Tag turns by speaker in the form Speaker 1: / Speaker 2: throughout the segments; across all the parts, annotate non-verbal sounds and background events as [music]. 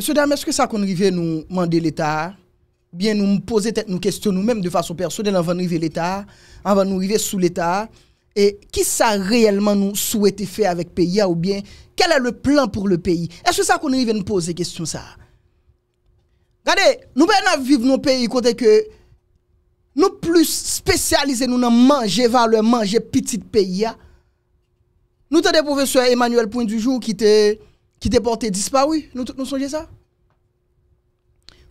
Speaker 1: Monsieur, dame, est-ce que ça qu'on arrive nous demander l'État bien nous poser peut-être nous questions nous-mêmes de façon personnelle avant d'arriver l'État, avant nous arriver sous l'État et qui ça réellement nous souhaiter faire avec le pays ou bien quel est le plan pour le pays Est-ce que ça qu'on arrive nous poser question ça Regardez, nous ben à vivre nos pays côté que nous plus spécialisés nous dans manger valeur manger petit pays. Nous avons des professeur Emmanuel Point du jour qui était qui t'est porté disparu. Nous nous songez ça.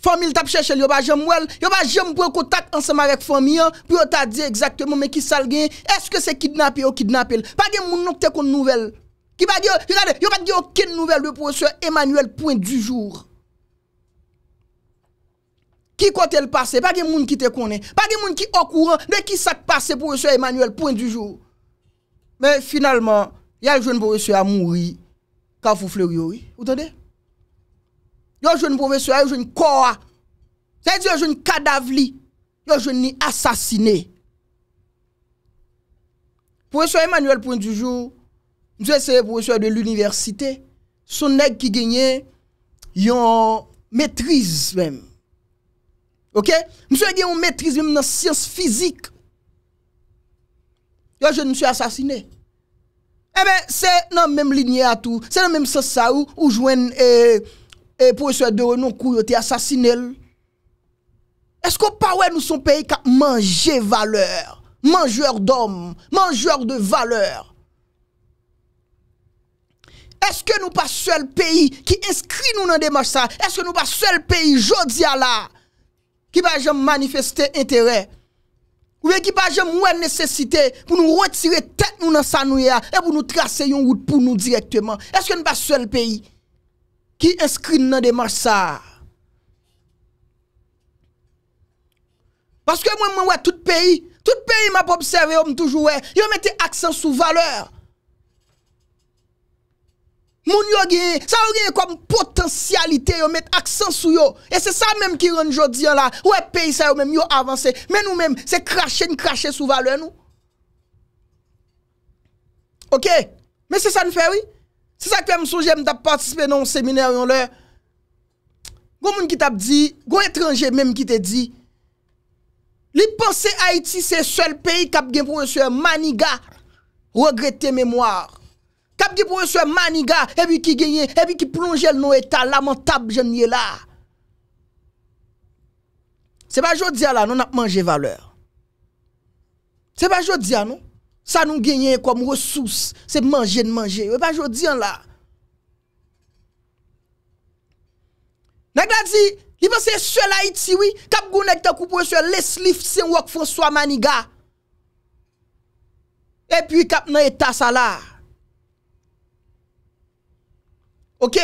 Speaker 1: Famille t'a cherché, yo pas jamais y yo pas jamais prendre contact ensemble avec famille hein. pour t'a dit exactement mais qui ça gagne Est-ce que c'est kidnappé ou kidnappé Pas de monde qui kon nouvelle. Qui va dire regardez, yo pas dit aucune nouvelle de professeur Emmanuel Point du jour. Qui côté le passé, pas de monde qui te connaît, pas de monde qui est au courant de qui ça passé pour professeur Emmanuel Point du jour. Mais finalement, il y a le jeune professeur à mourir. Carrefour Fleury, oui. Vous entendez? Yo jeune professeur, yo jeune corps. C'est dire jeune cadavre Yo jeune assassiné. Professeur Emmanuel Point du jour, monsieur c'est professeur de l'université, son nèg qui gagnait yon maîtrise même. OK? Monsieur gagne une maîtrise même dans sciences physiques. Yo jeune monsieur assassiné. Ebe, eh se nan menm linye atou, se nan menm sasa ou ou jwen e pou eswe de renon kou yo te asasine l. Esko pa wè nou son peyi ka manje valeur, manjewer dom, manjewer de valeur. Eske nou pa sel peyi ki inskri nou nan demanj sa, eske nou pa sel peyi jodi ala ki pa jom manifeste enterey. Ou ekipaje mwen nesesite pou nou retire tet moun an sanou ya E pou nou trase yon gout pou nou direktman Eske n pa sol peyi ki eskri nan deman sa Paske mwen mwen wè tout peyi Tout peyi mwen pou observe yon toujou wè Yon mette aksan sou valeur Moun yo genye, sa yo genye kom potensyalite yo met aksan sou yo. E se sa menm ki yon jodi an la, ou e peyi sa yo menm yo avanse. Men ou menm, se krashe, n krashe sou valen ou. Ok, men se sa nou fe wè? Se sa ki fè m sou jèm ta partispe nan ou seminèr yon lè. Gou moun ki tap di, gou etranje menm ki te di. Li posè Haiti se sel peyi kap genye pou yon se maniga, regrette mèmoire. Kap di pou eswe maniga, ebi ki genye, ebi ki plonjel nou etal, la man tab jenye la. Se pa jodi an la, nou nap manje valeur. Se pa jodi an nou, sa nou genye kwa mou resous, se manje nan manje, se pa jodi an la. Na gladi, li pou se svela itiwi, kap gounen te kou pou eswe leslif se mwak fonswa maniga. E pi kap nan etal sa la, Ok,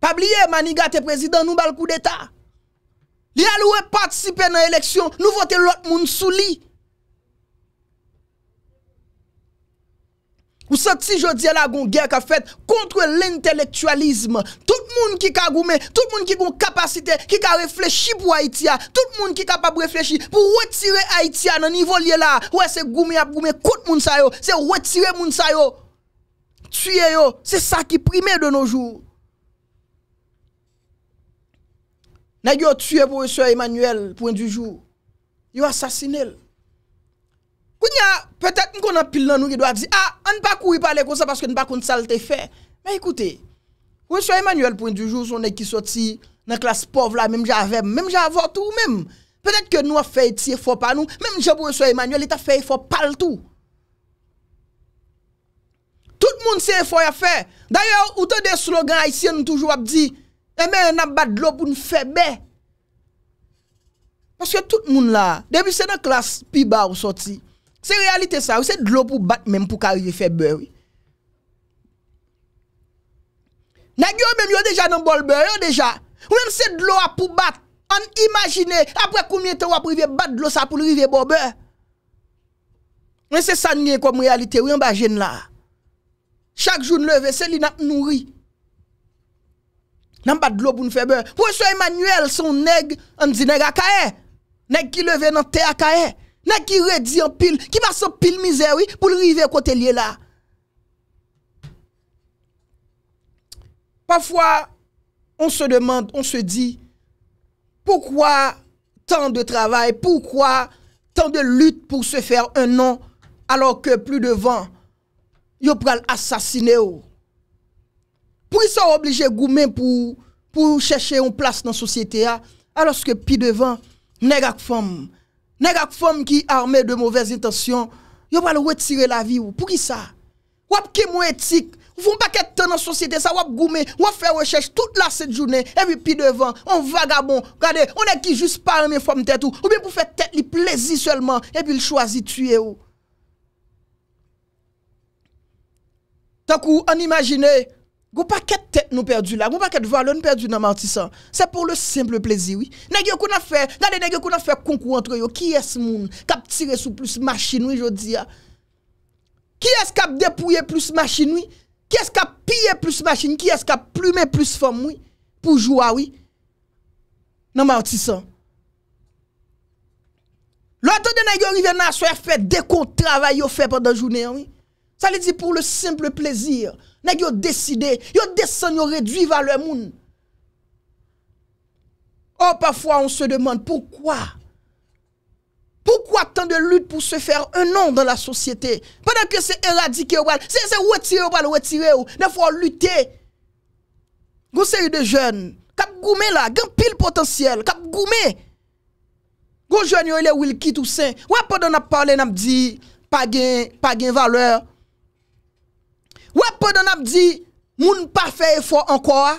Speaker 1: pa bliye maniga te prezident nou bal kou deta. Li alwe patisipe nan eleksyon, nou vote lot moun sou li. Ou se ti jodi la goun ger ka fet kontre l'intelektualisme. Tout moun ki ka goume, tout moun ki goun kapasite, ki ka refleshi pou Haitia. Tout moun ki ka pa refleshi pou wetire Haitia nan nivou li la. Ou se goume ap goume kout moun sayo, se wetire moun sayo. tuer C'est ça qui prime de nos jours. Nèg yo tué professeur Emmanuel point du jour. Yo assassiné. peut-être qu'on a pile nous qui doit dire ah on ne pas parler comme ça parce que ne pas qu'on ça fait. Mais écoutez, professeur Emmanuel point du jour son est qui sorti dans classe pauvre là même j'avais même j'avais tout même. Peut-être que nous avons fait effort par nous, même le professeur Emmanuel il a fait effort pas tout. Tout moun se foy a fe. Darye ou te de slogan a isi an toujou ap di. Emen an bat dlo pou nou febe. Maske tout moun la. Depi se nan klas pi ba ou soti. Se realite sa. Ou se dlo pou bat menm pou ka rive febe we. Na gyo menm yo deja nan bolbe. Yo deja. Ou en se dlo ap pou bat. An imagine apwe koumye te wap rive bat dlo sa pou rive bolbe. Ou en se sanye kom realite. Ou en bajen la. Chaque jour, nous lever, c'est lui qui nourri. Nous pas de l'eau pour nous faire beurre. ce Emmanuel, son nègre, on dit nègre à kaye. Nègre qui levé dans terre à kaye. Nègre qui redit en pile, qui passe en pile misère, oui, pour river côté lié là. Parfois, on se demande, on se dit, pourquoi tant de travail, pourquoi tant de lutte pour se faire un nom, alors que plus de vent yo pou al asasine ou. Pou y sa ou oblige Goumen pou chèche yon plas nan sosyete a, aloske pi devan, negak fom, negak fom ki arme de mouvez intasyon, yo pou al wetire la vi ou. Pou ki sa? Wap kem ou etik, ou foun paket ten nan sosyete sa, wap Goumen, wap fè wè chèche, tout la sèdjounen, epi pi devan, an vagabon, kade, an ekijus parmen fom tèt ou, ou bi pou fè tèt li plezi sèlman, epi l chwazi tue ou. Nan kou an imagine, goun pa ket tet nou perdu la, goun pa ket valon nou perdu nan Martisan. Se pou le simple plezi, oui. Nan gen kou nan fe, nan den gen kou nan fe konkou antre yo, ki es moun kap tire sou plus machine, oui, jodi ya. Ki es kap depouye plus machine, oui. Ki es kap pye plus machine, ki es kap plume plus fom, oui. Pou joua, oui. Nan Martisan. Lò an ton de nen gen rive nan soye fe, de kon travaye yo fe pandan jounen, oui. Sa li di pou le simple plezir. Nèk yo deside, yo desen yo redwi valoy moun. Ou pafwa on se demande poukwa. Poukwa tan de lute pou se fer un non dan la sosyete. Padak yo se eradike ou al. Se se wetire ou al, wetire ou. Nèfou an lute. Gou se yu de joun. Kap goume la, gen pil potensiyel. Kap goume. Gou joun yo ilè ou il kit ou sen. Ou apodon ap pale nam di, pagyen, pagyen valoy ou. pendant qu'on dit, moun pas fait effort encore.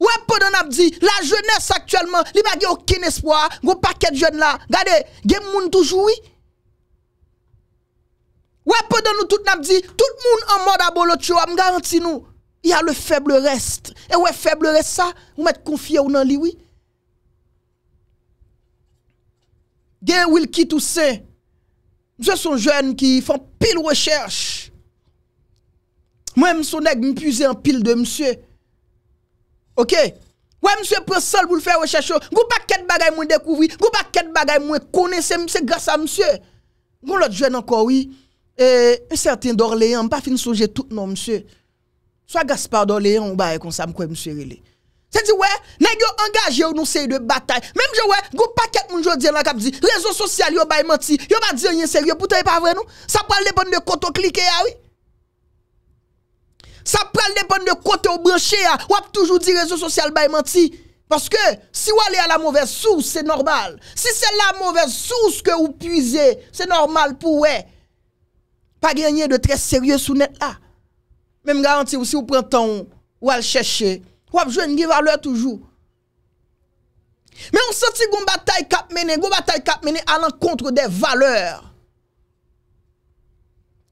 Speaker 1: Ouais, pendant qu'on dit, la jeunesse actuellement, il n'y a aucun espoir. Gros paquet de jeunes là. Regardez, gen moun toujours, oui. Ouais, pendant nous tout n'a dit, tout le monde en mode abolocho, m garantit nous. Il y a le faible reste. Et ouais, faible reste ça, vous m'êtes confié ou non lui oui. Gen Wilkie Toussaint. Je sont jeunes qui font pile recherche. Mwen msou neg mi pwize an pil de msue. Ok? Mwen msue pre sol pou l fè rechèche. Gou pa ket bagay mwen dekouvri. Gou pa ket bagay mwen kone se msue. Gasa msue. Goun lot jwen anko wè. E, un certain Dorleyan pa fin soje tout non msue. So a Gaspard Dorleyan ou ba e konsa mkwen msue wè. Se di wè, neg yo angaje ou nou se y de batay. Mwen mwen jè wè, gou pa ket mwen jò di nan kap di. Rezo sosyal yo bay mati. Yo ba di an yon seryo. Boutan yon pa vè nou? Sa pwal le bon de koto klike ya w Ça prend dépend de côté au branché. Hein. Ou toujours dit réseau social ba menti. Parce que si vous allez à la mauvaise source, c'est normal. Si c'est la mauvaise source que vous puisez, c'est normal pour vous. Pas gagner de très sérieux sous net là. Même garanti si vous prenez temps vous allez chercher, ou jouer une valeur toujours. Mais on sentit une bataille cap mené, une bataille cap mené à l'encontre des valeurs.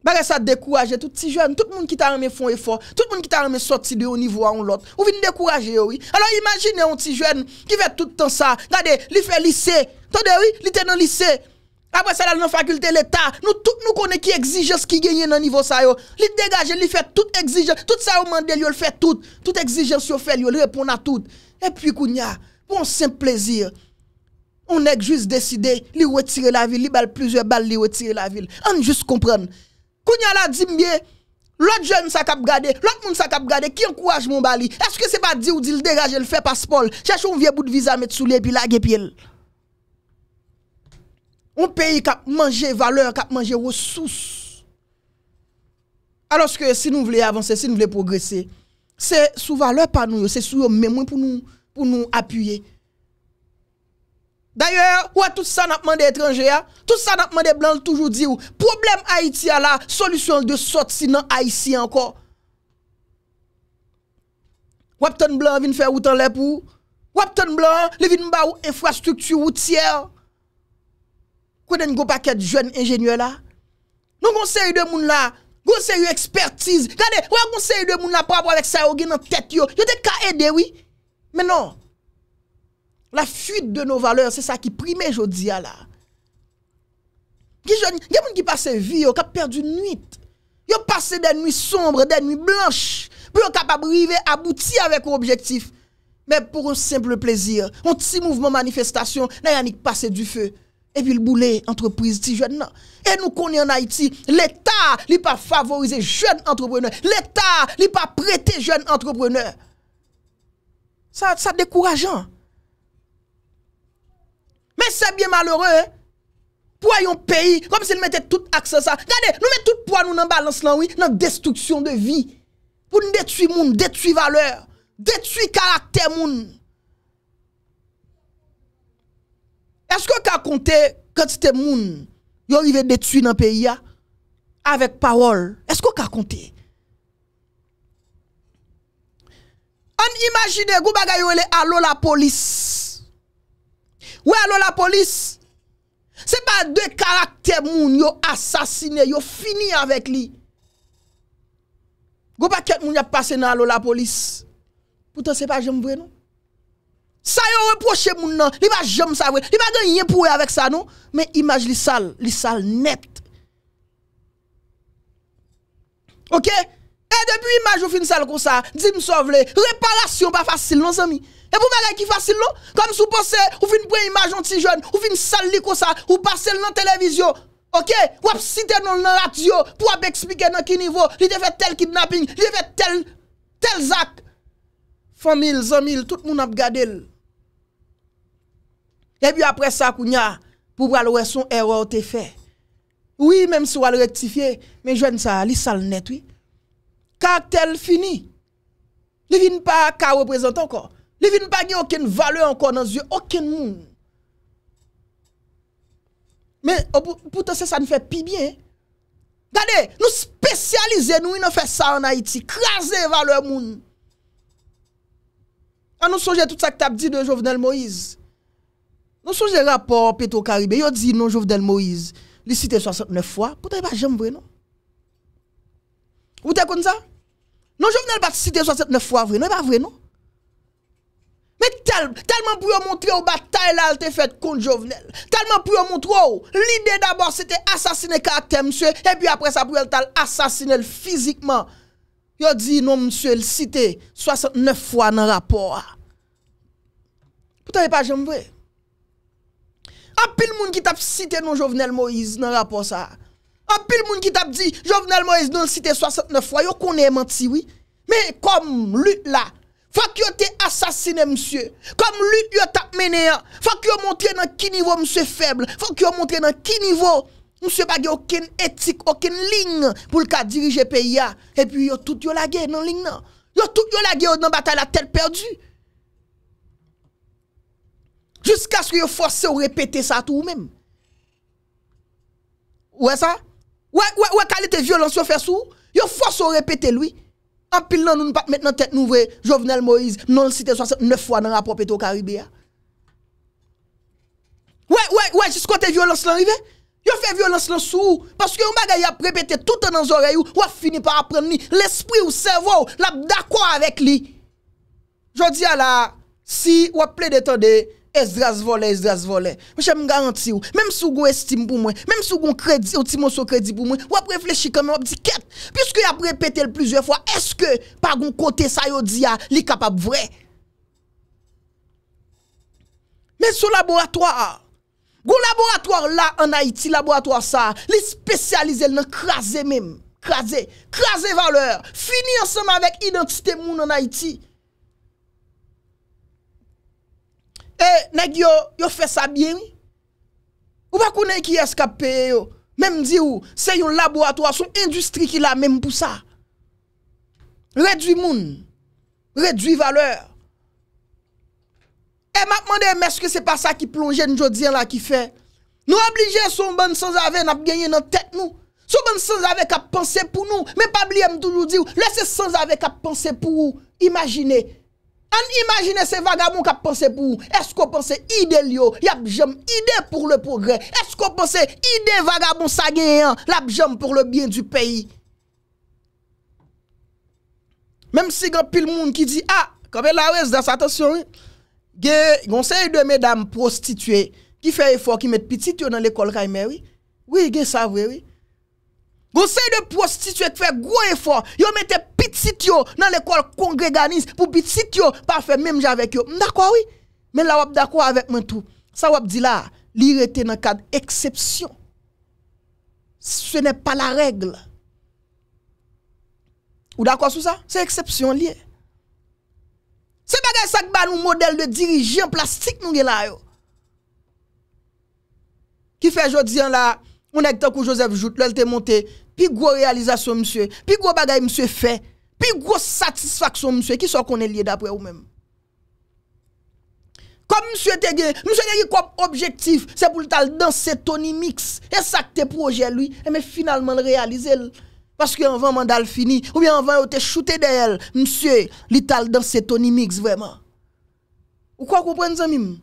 Speaker 1: Barre sa dekouraje, tout ti jwen, tout moun ki ta reme fon e for, tout moun ki ta reme sorti de yo nivou a on lot, ou vin dekouraje yo. Alors imagine yon ti jwen ki ve tout tan sa, gade, li fe lise, tonde yo, li te nan lise, apre sa la nan fakulte l'Etat, nou konen ki exijen se ki genye nan nivou sa yo, li degaje, li fe tout exijen, tout sa yo mande yo, li fe tout, tout exijen se yo fe yo, li repon a tout. E pi kounya, pou an sem plezir, ou nek jwis deside, li wetire la vil, li bal plizwe bal, li wetire la vil. An jwis komprenne. Kounya la di mbiye, lout jen sa kap gade, lout moun sa kap gade, ki an kouaj moun bali? Eske se pa di ou di l de gaje l fe paspol? Chechou mvye bout viza met soule pi lage pi el? Un peyi kap manje valeur, kap manje wosous. Aloske si nou vle avanse, si nou vle progresse, se sou valeur pa nou yo, se sou yo mwen mwen pou nou apuyye. D'ayor, wè tout sa napman de etranje ya. Tout sa napman de blan l'toujou di ou. Problem Haiti ya la, solusyon l'de sot si nan Haiti anko. Wap ton blan vin fè woutan lèp ou. Wap ton blan, li vin mba ou infrastruktu wouti ya. Kwen den go paket jwen enjenye la. Nou konsey yu demoun la. Gosey yu ekspertiz. Gade, wè konsey yu demoun la pa wap wèk sa yu gen an tèt yo. Yo te ka edè wè. Menon. La fuite de nos valeurs, c'est ça qui prime aujourd'hui là. Il y a des gens qui passent vie, qui ont perdu une nuit. Ils ont passé des nuits sombres, des nuits blanches, pour capable arriver aboutir avec un objectif. Mais pour un simple plaisir, un petit mouvement manifestation, qui passé du feu. Et puis le boulet, entreprise, petit jeune. Et nous connaissons en Haïti, l'État n'est pas favorisé jeunes entrepreneurs. L'État n'est pas prêté jeunes entrepreneurs. Ça, ça décourageant. Sebyen malheure Pwa yon peyi Kom se yon mette tout akse sa Gade nou met tout pwa nou nan balans lan ou Nan destuksyon de vi Poun detui moun, detui valeur Detui karakter moun Esko ka konte Kote te moun Yon yon detui nan peyi ya Awek pawol Esko ka konte On imagine Gou bagay yo ele alo la polis Oui alors la police? C'est pas deux caractères moun yo assassiné, yo fini avec lui. Go quelqu'un moun a passé dans la police. Pourtant c'est pas jamais vrai non. Ça yon reproche moun nan, li va jamais ça vrai. Li pas gagné pour avec ça non, mais image li sale, li sale net. OK Et depuis image ou fin sale comme ça, dis me sauve réparation pas facile non amis. E pou mè gè ki fasil lò? Kam sou posè, ou fin prè imaj an ti jwen, ou fin sal liko sa, ou pasel nan televizyon, ok? Wap sitè nan radio, pou wap ekspike nan ki nivò, li te fè tel kidnapping, li te fè tel, tel zak. Fon mil, zon mil, tout moun ap gade l. E bi apre sa kou nya, pou wè l wè son eror te fè. Ou i mèm sou wè l rektifiè, men jwen sa, li sal net wè. Kak tel fini, ne vin pa kak wè prezentan kon, Les vin pa gen aucune valeur encore dans yeux aucun monde. Mais oh, pourtant c'est ça ne fait plus bien. Regardez, nous spécialisons nous nous fait ça en Haïti, craser valeur monde. A ah, nous songe tout ça que t'as dit de Jovenel Moïse. Nous songe rapport Petro Caribé, yo dit non Jovenel Moïse, Il cité 69 fois, pourtant il pas jamais vrai non. Vous t'es comme ça? Non Jovenel pas cité 69 fois vrai, non pas vrai non. Mè telman pou yo montre ou ba tay la al te fet kon jovenel. Telman pou yo montre ou, lide d'abor se te asasine ka akte msue, e pi apre sa pou yo tal asasine l fizikman. Yo di nou msue l site 69 fwa nan rapor. Pou te ve pa jem vwe? A pi l moun ki tap site nou jovenel Moïse nan rapor sa. A pi l moun ki tap di jovenel Moïse nou l site 69 fwa. Yo kon e menti wè. Mè kom lute la, Fwa ki yo te asasine msye. Kom lut yo tap mene a. Fwa ki yo montre nan ki nivou msye feble. Fwa ki yo montre nan ki nivou msye bagye oken etik, oken ling pou lka dirije pe ya. E pi yo tout yo lage nan ling nan. Yo tout yo lage ou nan batal la tel perdu. Jusk as ki yo force ou repete sa tou ou men. Ouwe sa? Ouwe kalite violansyo fersou? Yo force ou repete loui. Ampil nan nou nou pa mèt nan tèt nou vre, Jovenel Moïse, nou l'cité 69 fwa nan rapop eto Karibia. Ouè, ouè, ouè, jisko te violons lan rive? Yo fè violons lan sou, paske yo magay ap repete tout an an zorey ou, wap fini pa ap pren ni, l'espri ou servou, l'ap dakwa avèk li. Yo di ala, si wap ple deto de... Es dras vole, es dras vole, mèche mè garanti ou, mèm sou goun estime pou mwen, mèm sou goun kredi, outi mò sou kredi pou mwen, wap reflechi kèmè, wap di kèt, piske ap repete l plizwe fwa, eske pa goun kote sayo diya li kapap vre? Mèm sou laboratoire, goun laboratoire la an Haiti, laboratoire sa, li spesyalize l nan krasè mèm, krasè, krasè valeur, fini ansama vek identite moun an Haiti. E, neg yo, yo fè sa biye wè? Ou pa kounen ki eskapè yo? Mèm di wè, se yon laboratoire, son industri ki la mèm pou sa. Redwi moun, redwi valeur. E, ma pman de mesk, se pa sa ki plonje, njò diyan la ki fè. Nou oblige son ban sans ave nap genye nan tèt nou. Son ban sans ave kap panse pou nou. Mèm pa blie mdoujou di wè, lese sans ave kap panse pou ou. Imajine. An imagine se vagabon ka ppense pou, esko ppense ide liyo, yap jom ide pou le progre, esko ppense ide vagabon sa genyan, lap jom pou le bien du peyi. Mem si gen pil moun ki di, a, kabe la wèz dan sa atasyon, gen yon se yon de mèdam prostitue, ki fè e fò ki mèt pitit yo nan l'ekol kaj mèwi, wè gen savwè wè. Conseil de qui fait gros effort. Yo mette petit yo dans l'école congréganiste pour petit yo pas faire même avec yo. D'accord oui. Mais là wap d'accord avec moi tout. Ça wap dit là, li rete dans cadre exception. Ce n'est pas la règle. Ou d'accord sur ça? C'est exception lié. C'est pas ça que nous modèle de dirigeant plastique nous là yo. Qui fait jodi là, on est tant que Joseph Jout, là, il monté puis gros réalisation, monsieur, puis gros bagage, monsieur fait, puis gros satisfaction, monsieur, qui soit qu'on est lié d'après vous-même. Comme monsieur Tegé, monsieur Tegé, comme objectif, c'est pour le danser Tony Mix. Et ça que tes projet lui, et mais finalement le réaliser. Parce qu'en avant mandal fini, ou bien en on te shooté d'elle. Monsieur, l'ital danser Tony Mix vraiment. Ou quoi comprendre ça, mime?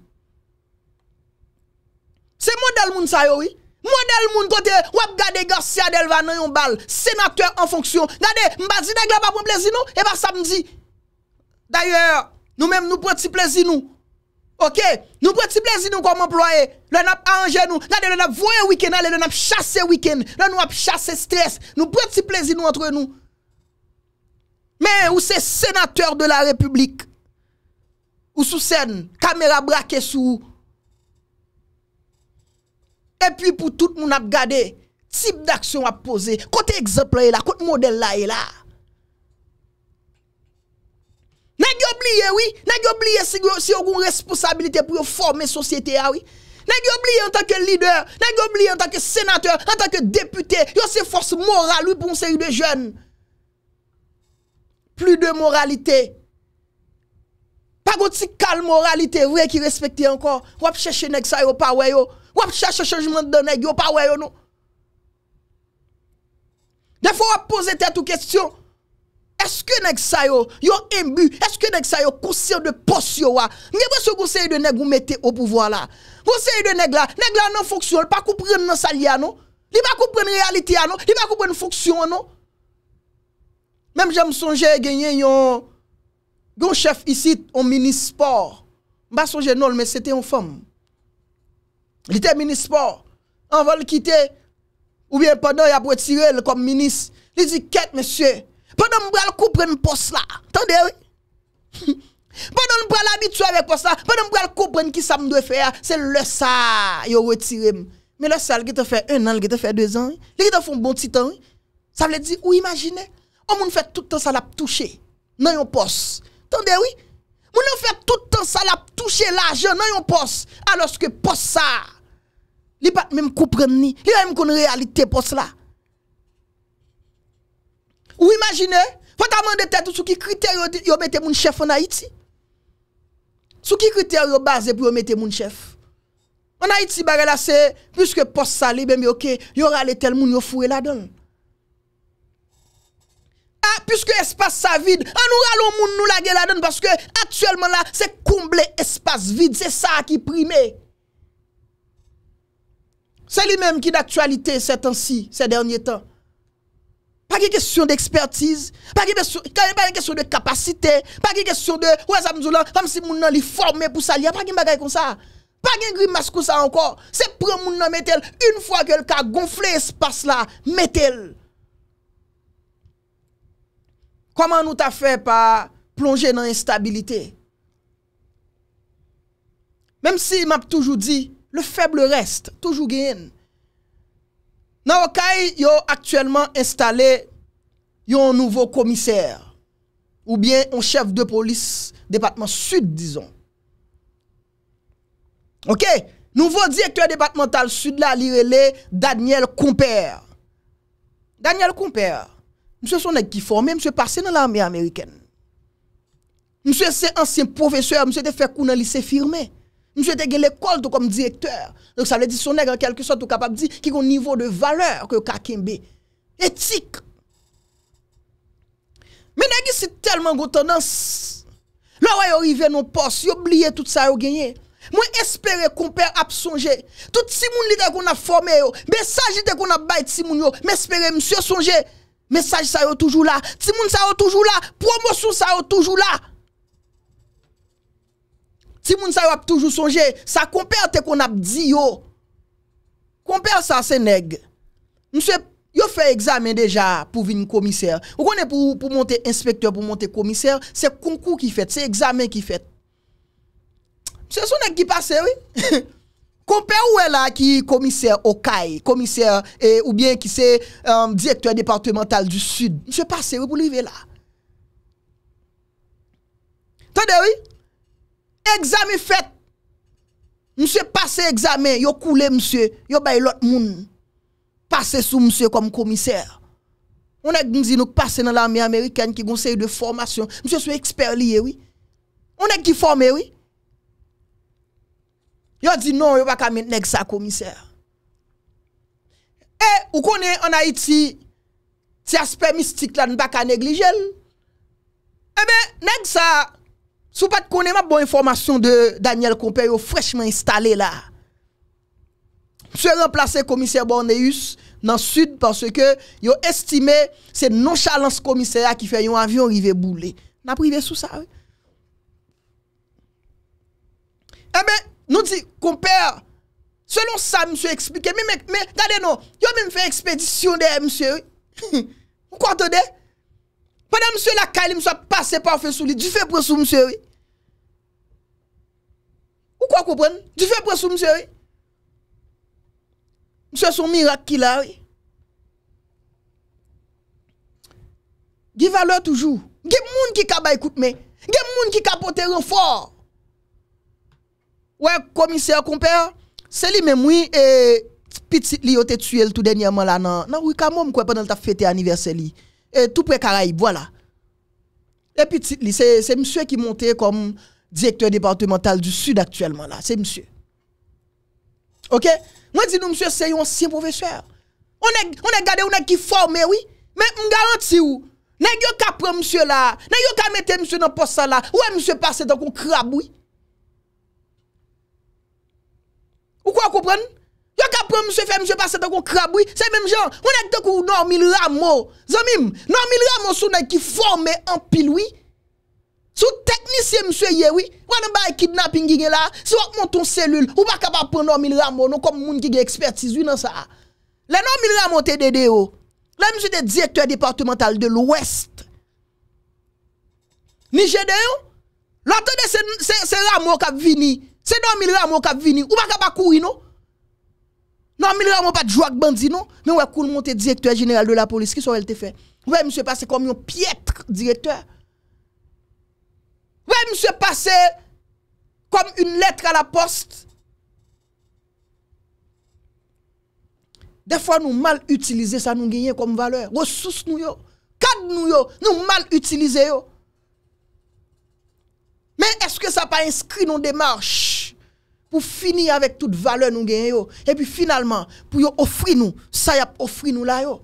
Speaker 1: C'est modèle moun sa oui? Mwenel moun kote, wap gade Garcia Delva nan yon bal, senatèr an fonksyon. Gade, mba zi deg la ba pou mplezi nou, e ba samdi. D'ayèr, nou mèm nou proti plizi nou. Ok, nou proti plizi nou kom employe. Lè nap anje nou, gade lè nap voye wikèn, lè lè nap chase wikèn. Lè nou ap chase stres, nou proti plizi nou entre nou. Mè ou se senatèr de la republik. Ou sou sèn, kamera brake sou ou. E pi pou tout moun ap gade, tip d'aksyon ap pose, kote ekseple la, kote model la e la. Nagi oubliye, oui? Nagi oubliye si yon goun responsabilite pou yon forme sosyete a, ah, oui? Nagi oubliye an takke lider, nagi oubliye an takke senateur, an takke depute, yon se force moral, oui, pou yon se yon de jen. Plu de moralite. Pa gouti kal moralite, vwe ki respekte ankon, wap cheshe nek sa yon pa weyo, Wap chache chanjman de neg yo pa weyo nou? Nè fwa wap pose tè tou kèstyon? Eske neg sayo? Yo imbu? Eske neg sayo? Kousir de pos yo wap? Nye wè se gounseye de neg ou mette ou pouvo la? Gounseye de neg la? Neg la nan foksyon. L pa koupren nan salya nou? L pa koupren reality ya nou? L pa koupren foksyon nou? Mèm jèm sonje genye yon yon chef isi yon mini sport. Mpa sonje nol men sète yon fèm. Il était ministre sport. On va le quitter. Ou bien pendant y a retiré comme ministre. Il dit quête monsieur. Pendant que je couper le poste là. Attendez oui. [laughs] Pendant que je l'habituer avec poste là. Pendant que je comprendre qui ça me doit faire, c'est le ça a retiré. Mais le ça qui fait un an, qui fait deux ans, Il a fait un bon petit temps. Ça veut dire ou imaginez, on moun fait tout le temps ça l'a touché dans yon poste. Attendez oui. Moun fait tout le temps ça l'a touché l'argent dans yon poste alors que poste ça Li pat mèm koupren ni. Li mèm kon realite pos la. Ou imagine, fota mèm de tèdou sou ki kriter yo mète moun chef an Haiti. Sou ki kriter yo baze pou yo mète moun chef. An Haiti bagè la se, püske pos sa li, mèm yo ke, yo rale tel moun yo fure la don. Ah, püske espase sa vide, an nou raloun moun nou lage la don, paske atyèlman la, se koumble espase vide, se sa ki prime. C'est lui-même qui d'actualité ces temps-ci, ces derniers temps. Pas de question d'expertise, pas de question, de capacité, pas de question de ouais ça comme si mon est formé pour ça, il a pas de bagaille comme ça. Pas de grimace comme ça encore. C'est pour mon nan mettre une fois que le ka gonflé espace là, mettez Comment nous t'a fait pas plonger dans l'instabilité Même si m'a toujours dit le faible reste, toujours gain. Dans y yo actuellement installé un nouveau commissaire ou bien un chef de police département sud disons. OK, nouveau directeur départemental sud là, Daniel Comper Daniel Comper Monsieur son qui formé, monsieur passé dans l'armée américaine. Monsieur c'est ancien professeur, monsieur était fait coup dans lycée firmé. Monsieur te l'école comme directeur. Donc ça veut dire son nègre en quelque sorte Est capable de dire qu'il a un niveau de valeur que Kakembe. Éthique. Mais nègre c'est tellement gros tendance. Là où nos non poste, oublié tout ça yo gagné. Moi espérer qu'on peut a songé. Tout si moun leader qu'on a formé yo, message de qu'on a bail si moun yo, mais espérer monsieur songer. Message ça yo toujours là, si moun ça toujours là, promotion ça toujours là. Ti moun sa yo ap toujou sonje Sa komper te kon ap di yo Komper sa se neg Mse yo fe examen deja Pou vin komiser Ou konen pou monte inspektor pou monte komiser Se konkou ki fet, se examen ki fet Mse son neg ki pase wè [laughs] Komper ou wè e la Ki komiser okay Komiser e, ou bien ki se um, Direktor departemental du sud Mse pase wè pou li wè la Tade wè egzame fet. Mse pase egzame, yo koule mse, yo bay lot moun pase sou mse kom komiser. O nek mzi nou pase nan lami Ameriken ki gonseri de formasyon. Mse sou eksper liye, oui. O nek ki forme, oui. Yo di non, yo baka men neg sa komiser. E, eh, ou konen anay ti ti aspe mistik la nou baka neglijel. Ebe, eh neg sa Sou pat konen ma bon informasyon de Daniel Kompè, yo frechman instale la. Mse remplace komiser Borneus nan sud parce ke yo estime se nonchalans komisera ki fè yon avyon rive boule. Na prive sou sa, we? E eh be, nou di, Kompè, selon sa mse eksplike, me gade nou, yo mme fè ekspedisyon de, mse, ou kwa te de? Padè msè lakay li msè pase pa ou fè sou li, di fè prè sou msè ri. Ou kwa koupèn? Di fè prè sou msè ri. Msè son mirak ki la ri. Givè lò toujou. Gè moun ki ka baykout me. Gè moun ki ka potè ron fòr. Ouè komisè a koumpè. Sè li mè mwi, piti li yo te tsyè l tout denyèman la nan wika mò mkwè pa nan ta fètè aniversè li. et tout près Caraïbes, voilà. Et puis, c'est monsieur qui montait comme directeur départemental du Sud actuellement, là. C'est monsieur. OK? Moi, dis nous, monsieur, c'est un ancien professeur. On est, on est gardé, on est qui formé, oui. Mais on garantis, où N'est-ce pas prendre monsieur là? nest a pas mettre monsieur dans poste là? Où est monsieur passé dans un crabe, oui. Ou quoi comprendre? Yo ka pran mswe fè mswe pasè to kon kraboui, se mèm jan, mwen ek to kou 9000 ramo. Zomim, 9000 ramo sou nè ki fòmè an piloui. Sou teknisye mswe yewi, wè nan ba e kidnapping gen la, sou ak monton selul, ou baka pa pran 9000 ramo, nou kom moun ki gen ekspertizwi nan sa. Le 9000 ramo te dede yo, oh. lè mswe de direktor departemental de l'Ouest. Nije de yo, oh. lò te de se ramo ka vini, se 9000 ramo ka vini, ou baka pa kou ino. Non, mais là, on pas de jouer avec bandit, non. Mais ouais, cool, le directeur général de la police, qui saurait été fait. Ouais, monsieur, passé comme un piètre directeur. Ouais, monsieur, passé comme une lettre à la poste. Des fois, nous mal utiliser, ça, nous gagner comme valeur. Ressources, nous, yo. Cadre, nous, yo. Nous mal utiliser, yo. Mais est-ce que ça pas inscrit nos démarches? pour finir avec toute valeur nous gagnons. Et puis finalement, pour offrir nous, ça y a offrir nous là. Yo.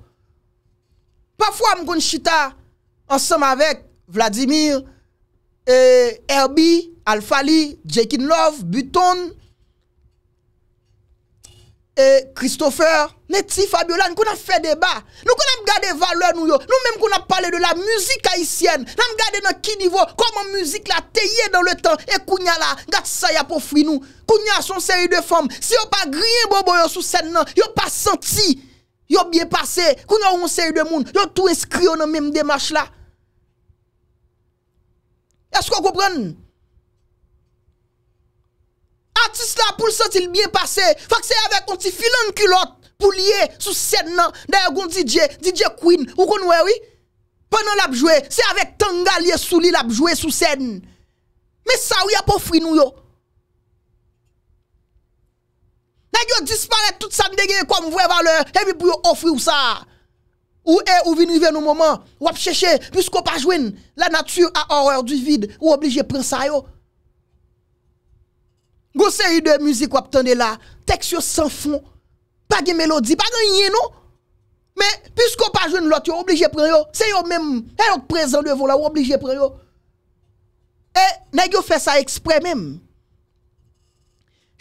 Speaker 1: Parfois, je chita ensemble avec Vladimir, euh, Herbie, Alfali, Jekin Love, Buton, Kristoffer, e Netif, Fabiolan Kou na fe deba Nou kou nam gade vale nou yo Nou menm kou na pale de la muzik haisyen Nam gade nan ki divo Kouman muzik la teye dan le tan E kounya la, gati sa ya pou fri nou Kounya son seri de fom Si yo pa griye bobo yo sou sen nan Yo pa senti, yo biye pase Kounya ou seye de moun Yo tou eskrio nan menm demache la Esko kou pren? Matis la pou l satil biye pase, fak se avek onti filan kilot pou liye sou sèd nan, daye yon DJ, DJ Queen, ou kon wè wè? Pè nan l ap jwè, se avek tanga liye sou li l ap jwè sou sèd nan. Me sa wè yon pou fwi nou yo. Nan yon dispare tout sa mdegye kwa mwè vale, e mi pou yon ofri ou sa. Ou e ou vinive nou mouman, ou ap cheche, pis ko pa jwen, la natyur a orèr du vide, ou oblije prinsa yo. Gose yi de mouzik wap tande la, teks yo san fon, pa gen melodi, pa gen yi nou. Men, piskou pa joun lot, yo oblije pren yo. Se yo menm, e yon prezan devon la, yo oblije pren yo. E, nan yo fè sa ekspre menm.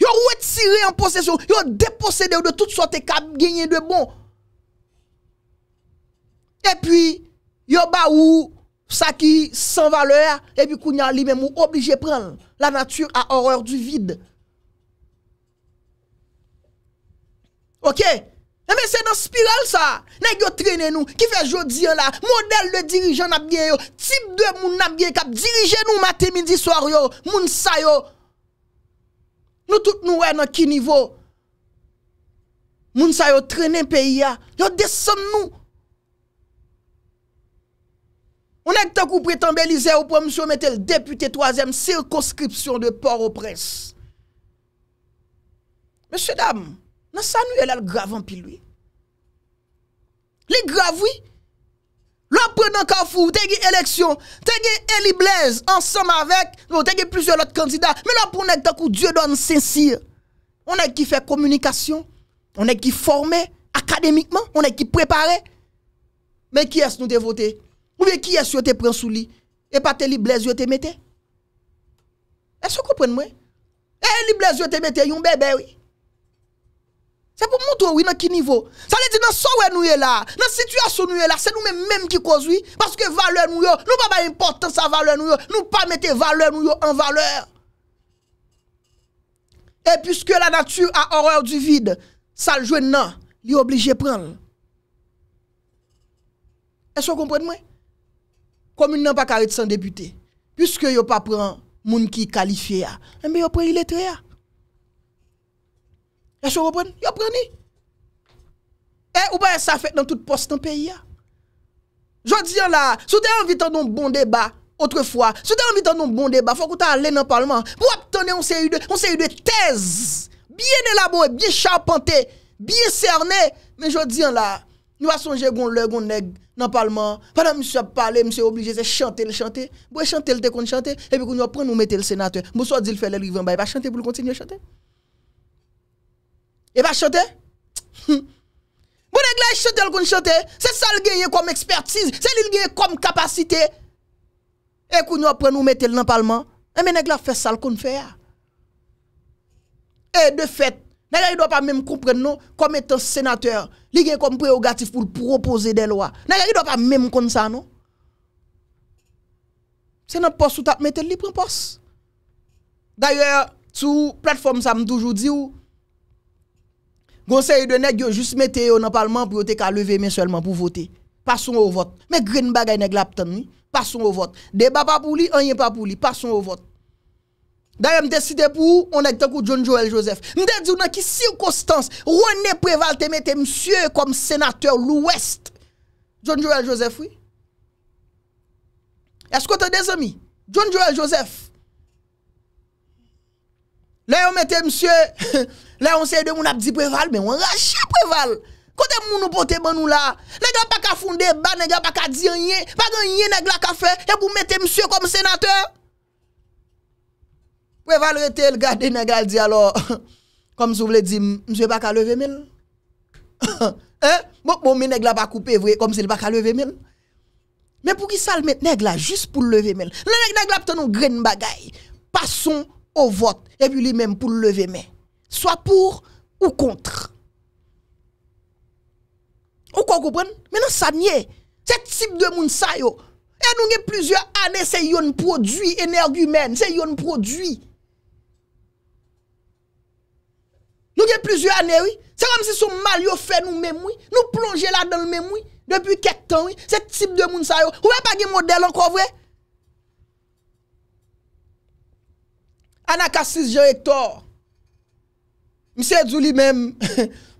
Speaker 1: Yo wè tsi re an posesyon, yo deposede yo de tout sa te kap genye de bon. E pi, yo ba ou, sa ki san valeur, e pi kou nyan li menm ou oblije pren. La natyur a horor du vide. Ok? Eme eh, se nan spiral sa. Nèk yo trenen nou. Ki fe jodi an la. Model le dirijan nan gen yo. Tip 2 moun nan gen kap. Dirijen nou mati midi swar yo. Moun sa yo. Nou tout nou wè nan ki nivou. Moun sa yo trenen pe iya. Yo desen nou. On est tant qu'on prétend Belize ou pour monsieur mettre le député troisième circonscription de Port-au-Prince. Monsieur, dame, dans ça, nous, est a le grave en pile, lui. Les graves, oui. L'opre dans Carrefour, t'as eu élection, t'as eu Eli Blaise, ensemble avec, plusieurs autres candidats. Mais là, pour nous, tant qu'on Dieu donne sincère. On est qui fait communication, on est qui formé académiquement, on est qui préparé. Mais qui est-ce nous voter Ve ki es yo te pren sou li E pa te li blez yo te mette Es yo kompren mwen E eh, li blez yo te mette yon bebe Se pou moutou wè nan ki nivou Sa le di nan sa wè nou yè la Nan situasyon nou yè la Se nou men mèm ki koz wè Paske vale nou yo Nou pa ba importan sa vale nou yo Nou pa mette vale nou yo an vale E puisque la natu a horreur du vide Sa ljouè nan Li oblige pren Es yo kompren mwen Komoun nan pa karet san depute. Piske yo pa pran moun ki kalifiye ya. Eme eh yo pre yi letre ya. Ya chou yo pre? Yo pre ni. E ou ba sa fek nan tout postan peyi ya. Jwa diyan la, sou te anvitan don bon deba, outre fwa, sou te anvitan don bon deba, fwa kouta alen nan parlman, pou aptanen on se yi de, on se yi de tez. Biye ne la bon, biye charpante, biye serne, men jwa diyan la, Nous avons songé qu'on le gon nèg dans parlement. Pendant monsieur parlé, monsieur obligé de chanter, le chanter. Vous chanter, le qu'on chanter et puis nous prendre nous mettre le sénateur. Monsieur dit le faire le livre, il va chanter pour continuer à chanter. Il va chanter hum. Bon nèg chanté chanter, le qu'on chanter, c'est ça le gagner comme expertise, c'est lui gagner comme capacité. Et qu'on nous prendre nous mettre dans parlement. Et mais nèg là fait ça le qu'on fait. Et de fait Nè gen yon do pa mèm kompren nou, kom eten sénateur, li gen kom preogatif pou l'propose den lo a. Nè gen yon do pa mèm kon sa nou. Se nè post ou tap mèten lipran post. D'ayèr, sou platform sa mdoujou di ou. Gonsey yon de nè gyo jist mète yo nan palman pou yote ka leve men selman pou vote. Pason ou vote. Mè green bagay nè glap ten ni, pason ou vote. Deba pa pou li, an yon pa pou li, pason ou vote. Da yon mte site pou ou, on ek te kou John Joel Joseph. Mte di ou nan ki sirkostans, Rone Preval te mette msye kom senateur lou west. John Joel Joseph, oui. Esko te dezemi? John Joel Joseph. Lè yon mette msye, lè yon se yede moun ap di Preval, men wè rachè Preval. Kote moun nou pote moun nou la. Nè gen pa ka fonde ban, nè gen pa ka di enye, pa gen enye nè gla ka fe, te pou mette msye kom senateur. Vous va le le garder dans dit alors [laughs] comme vous voulez dire monsieur pas qu'à lever mille. [laughs] hein Bon bon nèg là pas couper vrai comme s'il pas qu'à lever mille. Mais pour qui ça le mette nèg juste pour lever mille. Le nèg nèg là prend une bagaille. Passons au vote et puis lui-même pour lever main. Soit pour ou contre. Ou quoi Mais Maintenant ça nie C'est type de monde ça yo. Et nous avons plusieurs années, c'est un produit énergumène, c'est un produit. Nou gen plizyo ane, wè. Se wèm si sou mal yo fè nou mèm wè. Nou plonje la dan lè mèm wè. Depi ket tan wè. Se tip de moun sa yo. Wè pa gen model an kò wè. Ana Kassis, jè rektor. Mise Edzou li mèm.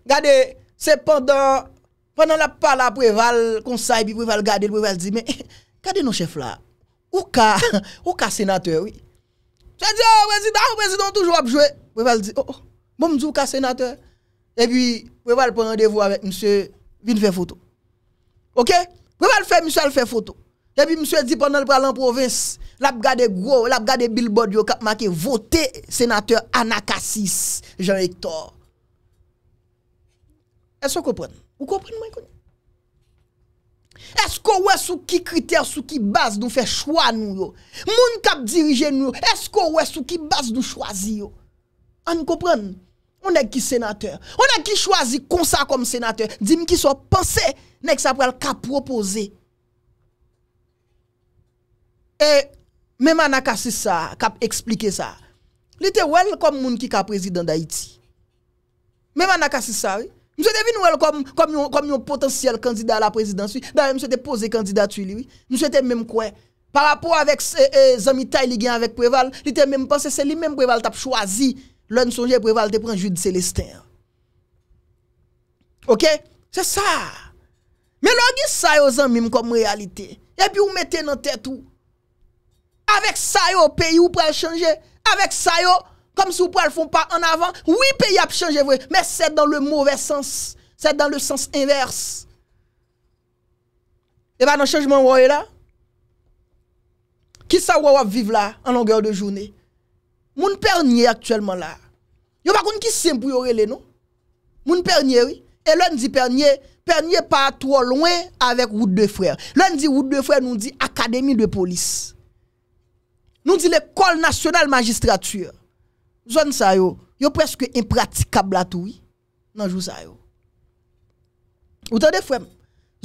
Speaker 1: Gade, se pendant. Pendan la pa la, wè val konsay bi. Wè val gade, wè val di. Mè, kade [laughs] nou chef la? Ou ka? [laughs] Ou ka senatè wè? Se di, wè zi dan, wè zi don toujou apjouè. Wè val di, oh oh. Bon, me sénateur. Et puis, vous allez prendre rendez-vous avec monsieur, viens faire photo. OK Vous va le faire monsieur faire photo. Et puis monsieur dit pendant le parler en province, l'a regardé gros, l'a regardé billboard yo cap marqué Votez sénateur Anacassis Jean-Hector. Est-ce que vous comprenez Vous comprenez moi est-ce qu'on ouais sous qui critère, sous qui base nous fait choix nous yo? Moun kap dirige nous, est-ce qu'on ouais sous qui base nous choisir On comprend. On ek ki senateur. On ek ki chwazi konsa kom senateur. Dim ki so pense, nek sa prel ka propose. E, mèman ak asisa, ka explike sa. Li te welkom moun ki ka prezident da Iti. Mèman ak asisa, mse devine welkom kom yon potensyal kandida la prezident. Mse te pose kandida tu li. Mse te mèm kwen. Parapo avèk zami tay ligyen avèk preval, li te mèm pense, se li mèm preval tap chwazi. l'on songe pour prendre juge de Célestin. OK? C'est ça. Mais l'on dit ça aux amis comme réalité. Et puis vous mettez dans tête où Avec ça au pays vous pouvez changer, avec ça comme si vous ne font pas en avant. Oui, pays a changé mais c'est dans le mauvais sens. C'est dans le sens inverse. Et bien, dans le changement, là, qui ça va vivre là en longueur de journée? Moun pernier actuellement là. a pas qui c'est pour les non. Moun pernier oui. Et l'on dit pernier, pernier pas trop loin avec route de frère. L'on dit route de frère, nous dit académie de police. Nous dit l'école nationale magistrature. Zone ça yo, yo presque impraticable à tout oui. Dans jour ça yo. Ou t'en frère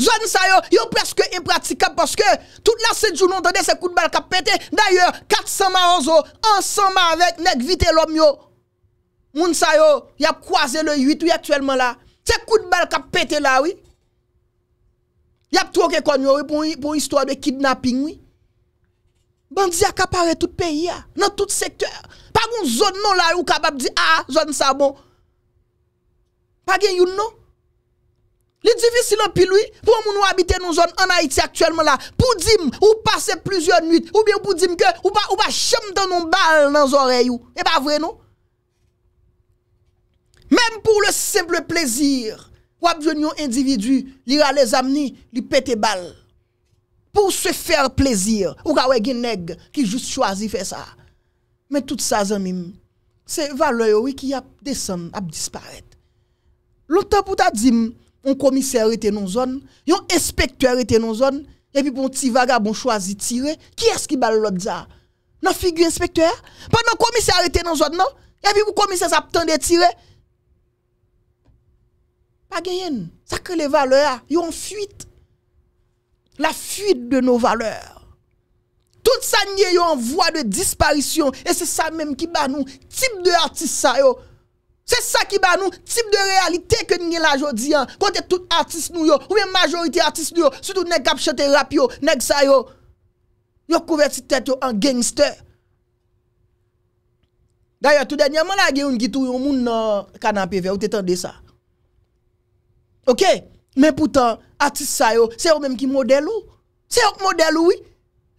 Speaker 1: Zon sa yo, yo preske impratikab poske tout la sejoun ontende se kout bal kap pete. Daye, 400 man anzo, 100 man vek, nek vite lom yo. Moun sa yo, yap kwaze le 8 ou yaktuelman la. Se kout bal kap pete la, oui. Yap troke konyo, oui, pou yistwa de kidnapping, oui. Bandi a kapare tout peyi, ya. Ah, Nan tout sektur. Pa goun zon non la, yo kapab di, a, ah, zon sa bon. Pa gen yon non. Li divisi lopi lwi, pou an moun ou habite nou zon an Haiti aktuelman la, pou dim ou pase plizyon nuit, ou bien pou dim ke ou ba chem dan nou bal nan zorey ou, e pa vre nou? Mem pou le seble plezir, wap jen yon individu li rale zamni li pete bal, pou se fer plezir, ou ka we gen neg ki jist chwazi fe sa, men tout sa zan mim, se valeyo we ki ap desen, ap disparet. Lontan pou ta dim, un commissaire était dans zone, un inspecteur était dans zone, et puis un petit vagabond choisi tirer, qui est-ce qui balle l'autre ça Dans figure inspecteur Pendant le commissaire était dans zone non Et puis le commissaire s'attendait de tirer. Pas gagné. Ça que les valeurs, ils ont fuite. La fuite de nos valeurs. Tout ça, ont en voie de disparition. Et c'est ça même qui bat nous. Type de artiste, ça, yo. Se sa ki ba nou, tip de realite ke nye la jodi an, konte tout artist nou yo, ou men majorite artist nou yo, sutou nek ap chate rap yo, nek sa yo, yo kouve si tete yo an gangster. Daya, tout denye, men la gen yon gitou yo, moun nan kanan pe ve, ou te tende sa. Ok, men poutan, artist sa yo, se yo men ki model yo, se yo model yo,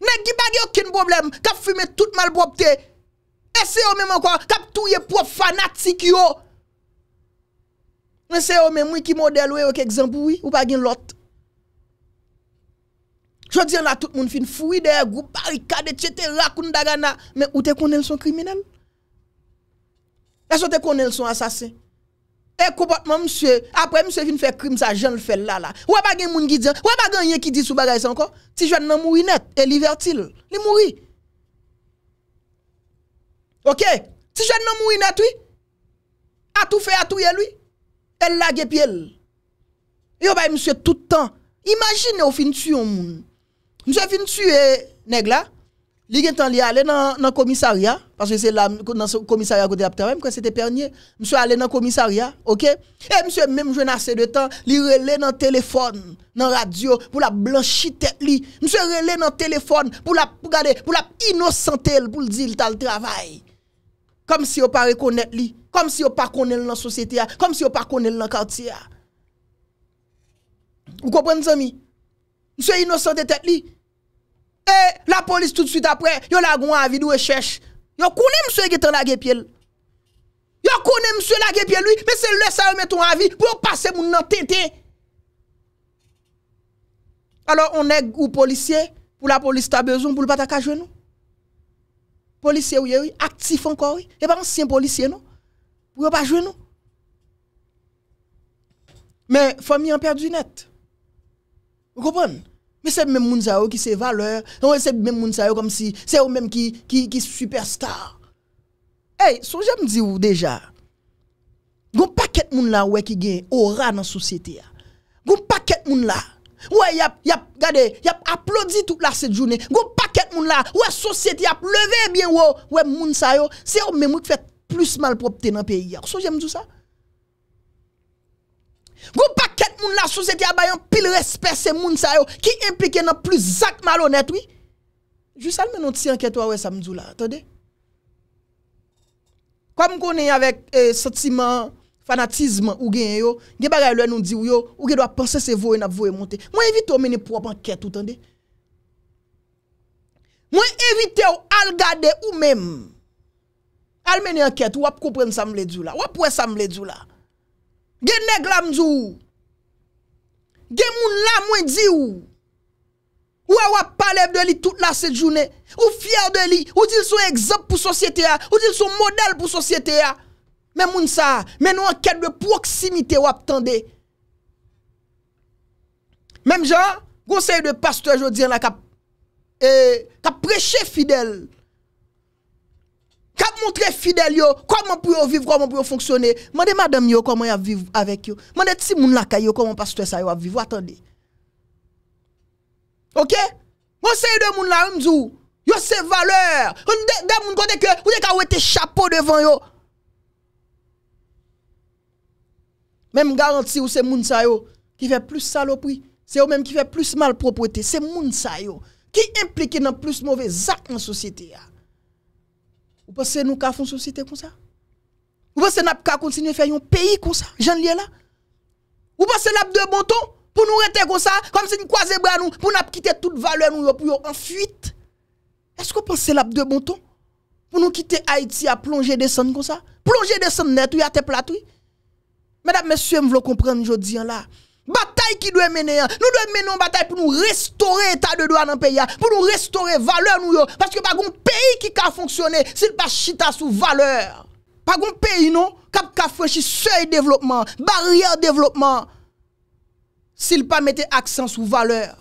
Speaker 1: nek ki bagi okin problem, kap fume tout malbobte, Eh, e se yo men mwen kon kap touye pou fanatik yo. Men se yo men mwen ki model we yo ke ekzampou we. Ou pa gen lot. Je di an la tout moun fin foui de, goupari, kade, tchete, rakoun, dagana. Men ou te konel son kriminel? E se te konel son asasen? E kou potman msye, apre msye fin fe krim sa, jen l fe lala. Ou pa gen moun gidyan? Ou pa gen ye ki di sou bagay san kon? Ti jwen nan moui net, e li vertil. Li moui. Ok? Si jeune homme moui net, A tout fait, à tout lui. Elle l'a pied. Yo bay monsieur tout le temps. Imagine ou fin tuer un moun. Monsieur fin tuer eh, nèg la. Li gen tan li allé dans dans commissariat parce que c'est là dans commissariat côté apte même quand c'était pernier. Monsieur allé dans commissariat, OK Et monsieur même jeune assez de temps, li relé dans téléphone, dans radio pour la blanchir tête li. Monsieur relé dans téléphone pour la pour pour la innocenter pour dire le travail comme si on pas reconnaître lui, comme si on pas connaît dans la société, comme si on pas connaît dans le quartier. Vous comprenez, amis? Monsieur innocent de tête lui. Et la police tout de suite après, yo la gon avis de recherche. Yo connaît monsieur qui est la gueule Yo connaît monsieur la gueule lui, mais c'est le ça met ton avis pour passer mon nan hein. tété. Alors on est ou policier, pour la police t'a besoin pour le pas ta genou. Polisye wye wye, aktif anko wye. E pa ansyen polisye nou. Wyo pa jwe nou. Men, fomi an perdi net. Wyo kopon? Men sebe men moun zaye wye ki se valeur. Non, sebe men moun zaye wye kom si sebe wye men ki superstar. Ey, sou jem di wou deja. Gon paket moun la wye ki gen ora nan sosyete ya. Gon paket moun la. Ouais, y a, y a, applaudit y applaudi toute la cette journée. Gon paquet moun la, ouais, société a levé bien ou, ouais, moun sa yo, c'est eux même qui fait plus mal propre dans le pays. Vous j'aime tout ça? Gon paquet moun la société a bayon pile respect c'est moun sa yo qui impliqué dans plus zac malhonnête, oui. Juste à menon ti toi ouais ça samedi là, attendez. Comme qu'on est avec euh, sentiment fanatizman ou gen yo, gen bagay lwen nou diyo yo, ou gen do a pense se vowe nap vowe monte. Mwen evite ou meni pou wap anket ou tande. Mwen evite ou al gade ou menm. Al meni anket ou wap koupren samle diyo la, wap wè samle diyo la. Gen neg lam diyo ou. Gen moun la mwen diyo ou. Ou a wap paleb de li tout la se jounen. Ou fyer de li. Ou di sou egzop pou sosyete ya. Ou di sou model pou sosyete ya. Même moun ça, mais nous en quête de proximité ou attendez. Même genre, conseil de pasteur jodi la cap eh, cap prêcher fidèle. Cap montrer fidèle yo comment pour vivre, comment pour fonctionner. Mandez madame yo comment y vivre avec yo. Mandez si moun la yo comment pasteur ça yo vivre, attendez. OK? Conseil de moun la mdou, yo c'est valeur. de moun côté que ou ka ka chapeau devant yo. Même garantie ou c'est moun sa yo qui fait plus saloperie, c'est eux même qui fait plus mal propreté, c'est moun sa yo qui impliqué dans plus mauvais actes en société Vous pensez nous fait une société comme ça Vous pensez n'a pas continuer faire un pays comme ça J'en lié là Vous pensez n'a de bon ton pour nous rester comme ça comme si nous croisons, bras nous pour nous quitter toute valeur nous pour en fuite Est-ce que vous pensez n'a de bon ton pour nous quitter Haïti à plonger descendre comme ça Plonger descendre net ou à tes Mèdap mèsyè m vlo komprende njò diyan la. Bataï ki dwe mènen yon. Nou dwe mènen yon bataï pou nou restore etat de douan nan peya. Pou nou restore valeur nou yo. Paske pa goun peyi ki ka fonksyone. Sil pa chita sou valeur. Pa goun peyi nou. Kap ka fwenchi sèi devlopman. Barrièr devlopman. Sil pa mette aksan sou valeur.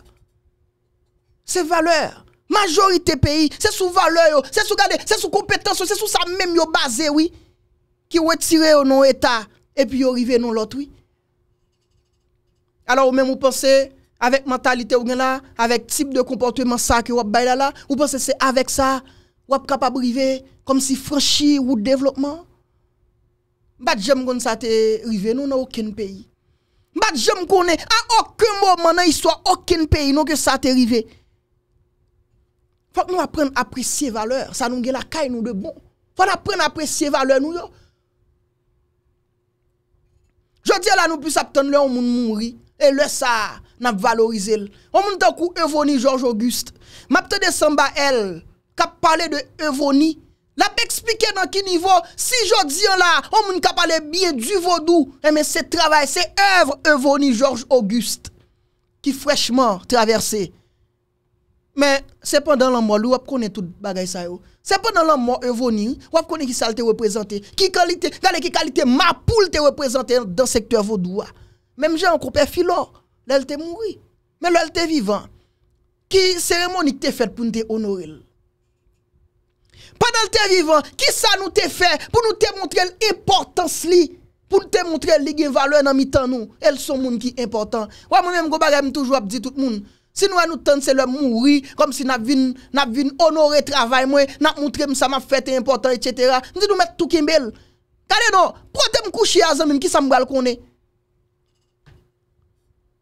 Speaker 1: Se valeur. Majorite peyi. Se sou valeur yo. Se sou kompetansyo. Se sou sa mèm yo baze. Ki wetire yo nou etat. et puis vous arrivez dans l'autre, oui. Alors, même vous pensez, avec mentalité ou là, avec type de comportement ça que vous pensez là, vous pensez c'est avec ça, vous êtes capable d'arriver comme si franchi ou développement. sais j'aime comme ça te arrivé nous dans aucun pays. Bah j'aime qu'on à aucun moment dans l'histoire aucun pays non que ça t'est arrivé. Faut que nous apprenions à apprécier valeur, ça nous gagne la caille nous de bon. Faut apprendre à apprécier valeur nous yo. Jodi an la nou pwis ap ton lè ou moun moun ri, e lè sa nan valorize lè. Ou moun tan kou Evoni George Auguste, mapte de Samba el, kap pale de Evoni, la pe eksplike nan ki nivou, si jodi an la, ou moun kap pale biye du vodou, e men se travay, se evre Evoni George Auguste, ki fweshman traverse. Men sepandan lan molou ap konen tout bagay sa yo. Se pandan lan mwen evoni, wap konen ki sa l te reprezenti. Ki kalite, gale ki kalite mapoul te reprezenti dan sektur vodoua. Mem jè an kopè filo, lèl te mounri. Mè lèl te vivan. Ki seremoni te fèd pou nou te onorel. Pandan te vivan, ki sa nou te fèd pou nou te montre l'importans li. Pou nou te montre l'igin valoy nan mitan nou. El son moun ki important. Wap mwen mèm gobagam toujou ap di tout moun. Si nou an nou tante se lèm moun ri, kom si nan vin onore travay mwen, nan moun trem sa ma fète important, etc. Ndi nou met tou kimbel. Kade nou? Kwa te m kouche a zanmim, ki sa m gal kone?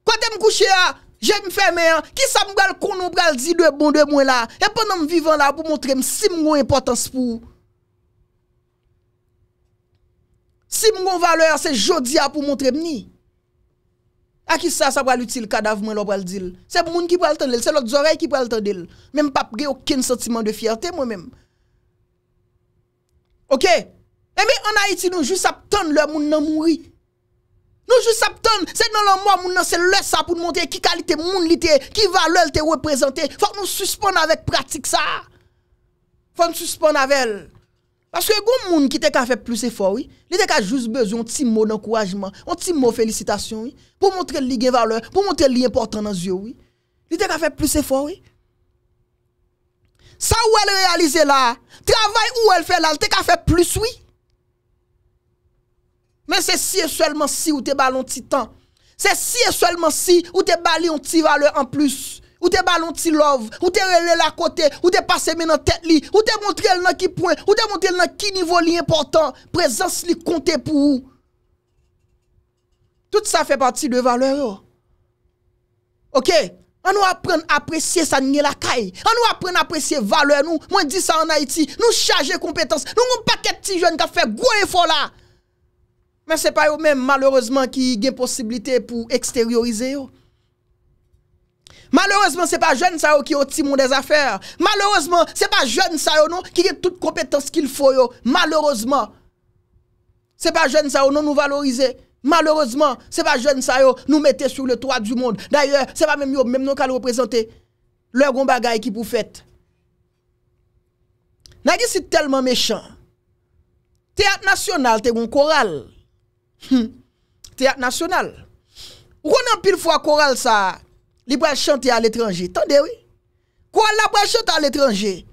Speaker 1: Kwa te m kouche a, jè m fè mè an, ki sa m gal kounou, bral zi lèm bon mwen la. E bon nan m vivan la, pou moun trem si m goun importance pou. Si m goun valeur se jodi a, pou moun trem ni. Aki sa sa pral util kadav men lo pral dil. Se moun ki pral tendel, se lot zorey ki pral tendel. Mem pap ge okin sentimen de fiyate mwen men. Ok? E mi anayeti nou jous ap tende lè moun nan mouri. Nou jous ap tende, se nan lè moun nan se lè sa pou moun te, ki kalite moun li te, ki val lè te reprezenté. Fak nou suspon avèk pratik sa. Fak nou suspon avèl. Paske goun moun ki te ka fe plus efor, li te ka jous bezo yon ti mo nankouajman, yon ti mo felicitasyon, pou montre li gen valeur, pou montre li importan nan zyo, li te ka fe plus efor. Sa ou el realize la, travay ou el fe la, li te ka fe plus. Men se si e seulement si ou te bali yon ti tan, se si e seulement si ou te bali yon ti valeur an plus. Ou te balon ti love, ou te relele la kote, ou te pase men an tet li, ou te montre el nan ki point, ou te montre el nan ki nivou li important, prezans li konte pou ou. Tout sa fe pati de valeur yo. Ok, an nou apren apresye sa nye la kay, an nou apren apresye valeur nou, mwen di sa an Haiti, nou chaje kompetans, nou mwen paket ti joun ka fe gwo enfola. Men se pa yo men malereusement ki gen posibilite pou eksteriorize yo. Malheureusement, ce n'est pas jeune ça qui est au des affaires. Malheureusement, ce n'est pas jeune ça non qui a toutes compétences qu'il faut. Malheureusement, ce n'est pas jeune ça non nous valoriser. Malheureusement, ce n'est pas jeune ça nous mettre sur le toit du monde. D'ailleurs, ce n'est pas même même nous qu'à représenter. Leur bon bagaille qui pour fête. Nagi c'est tellement méchant. Théâtre national, c'est un choral. Hum. Théâtre national. Ou on a pile fois choral ça il pral chanter à l'étranger. Tendez oui. Quoi la pral chanter à l'étranger.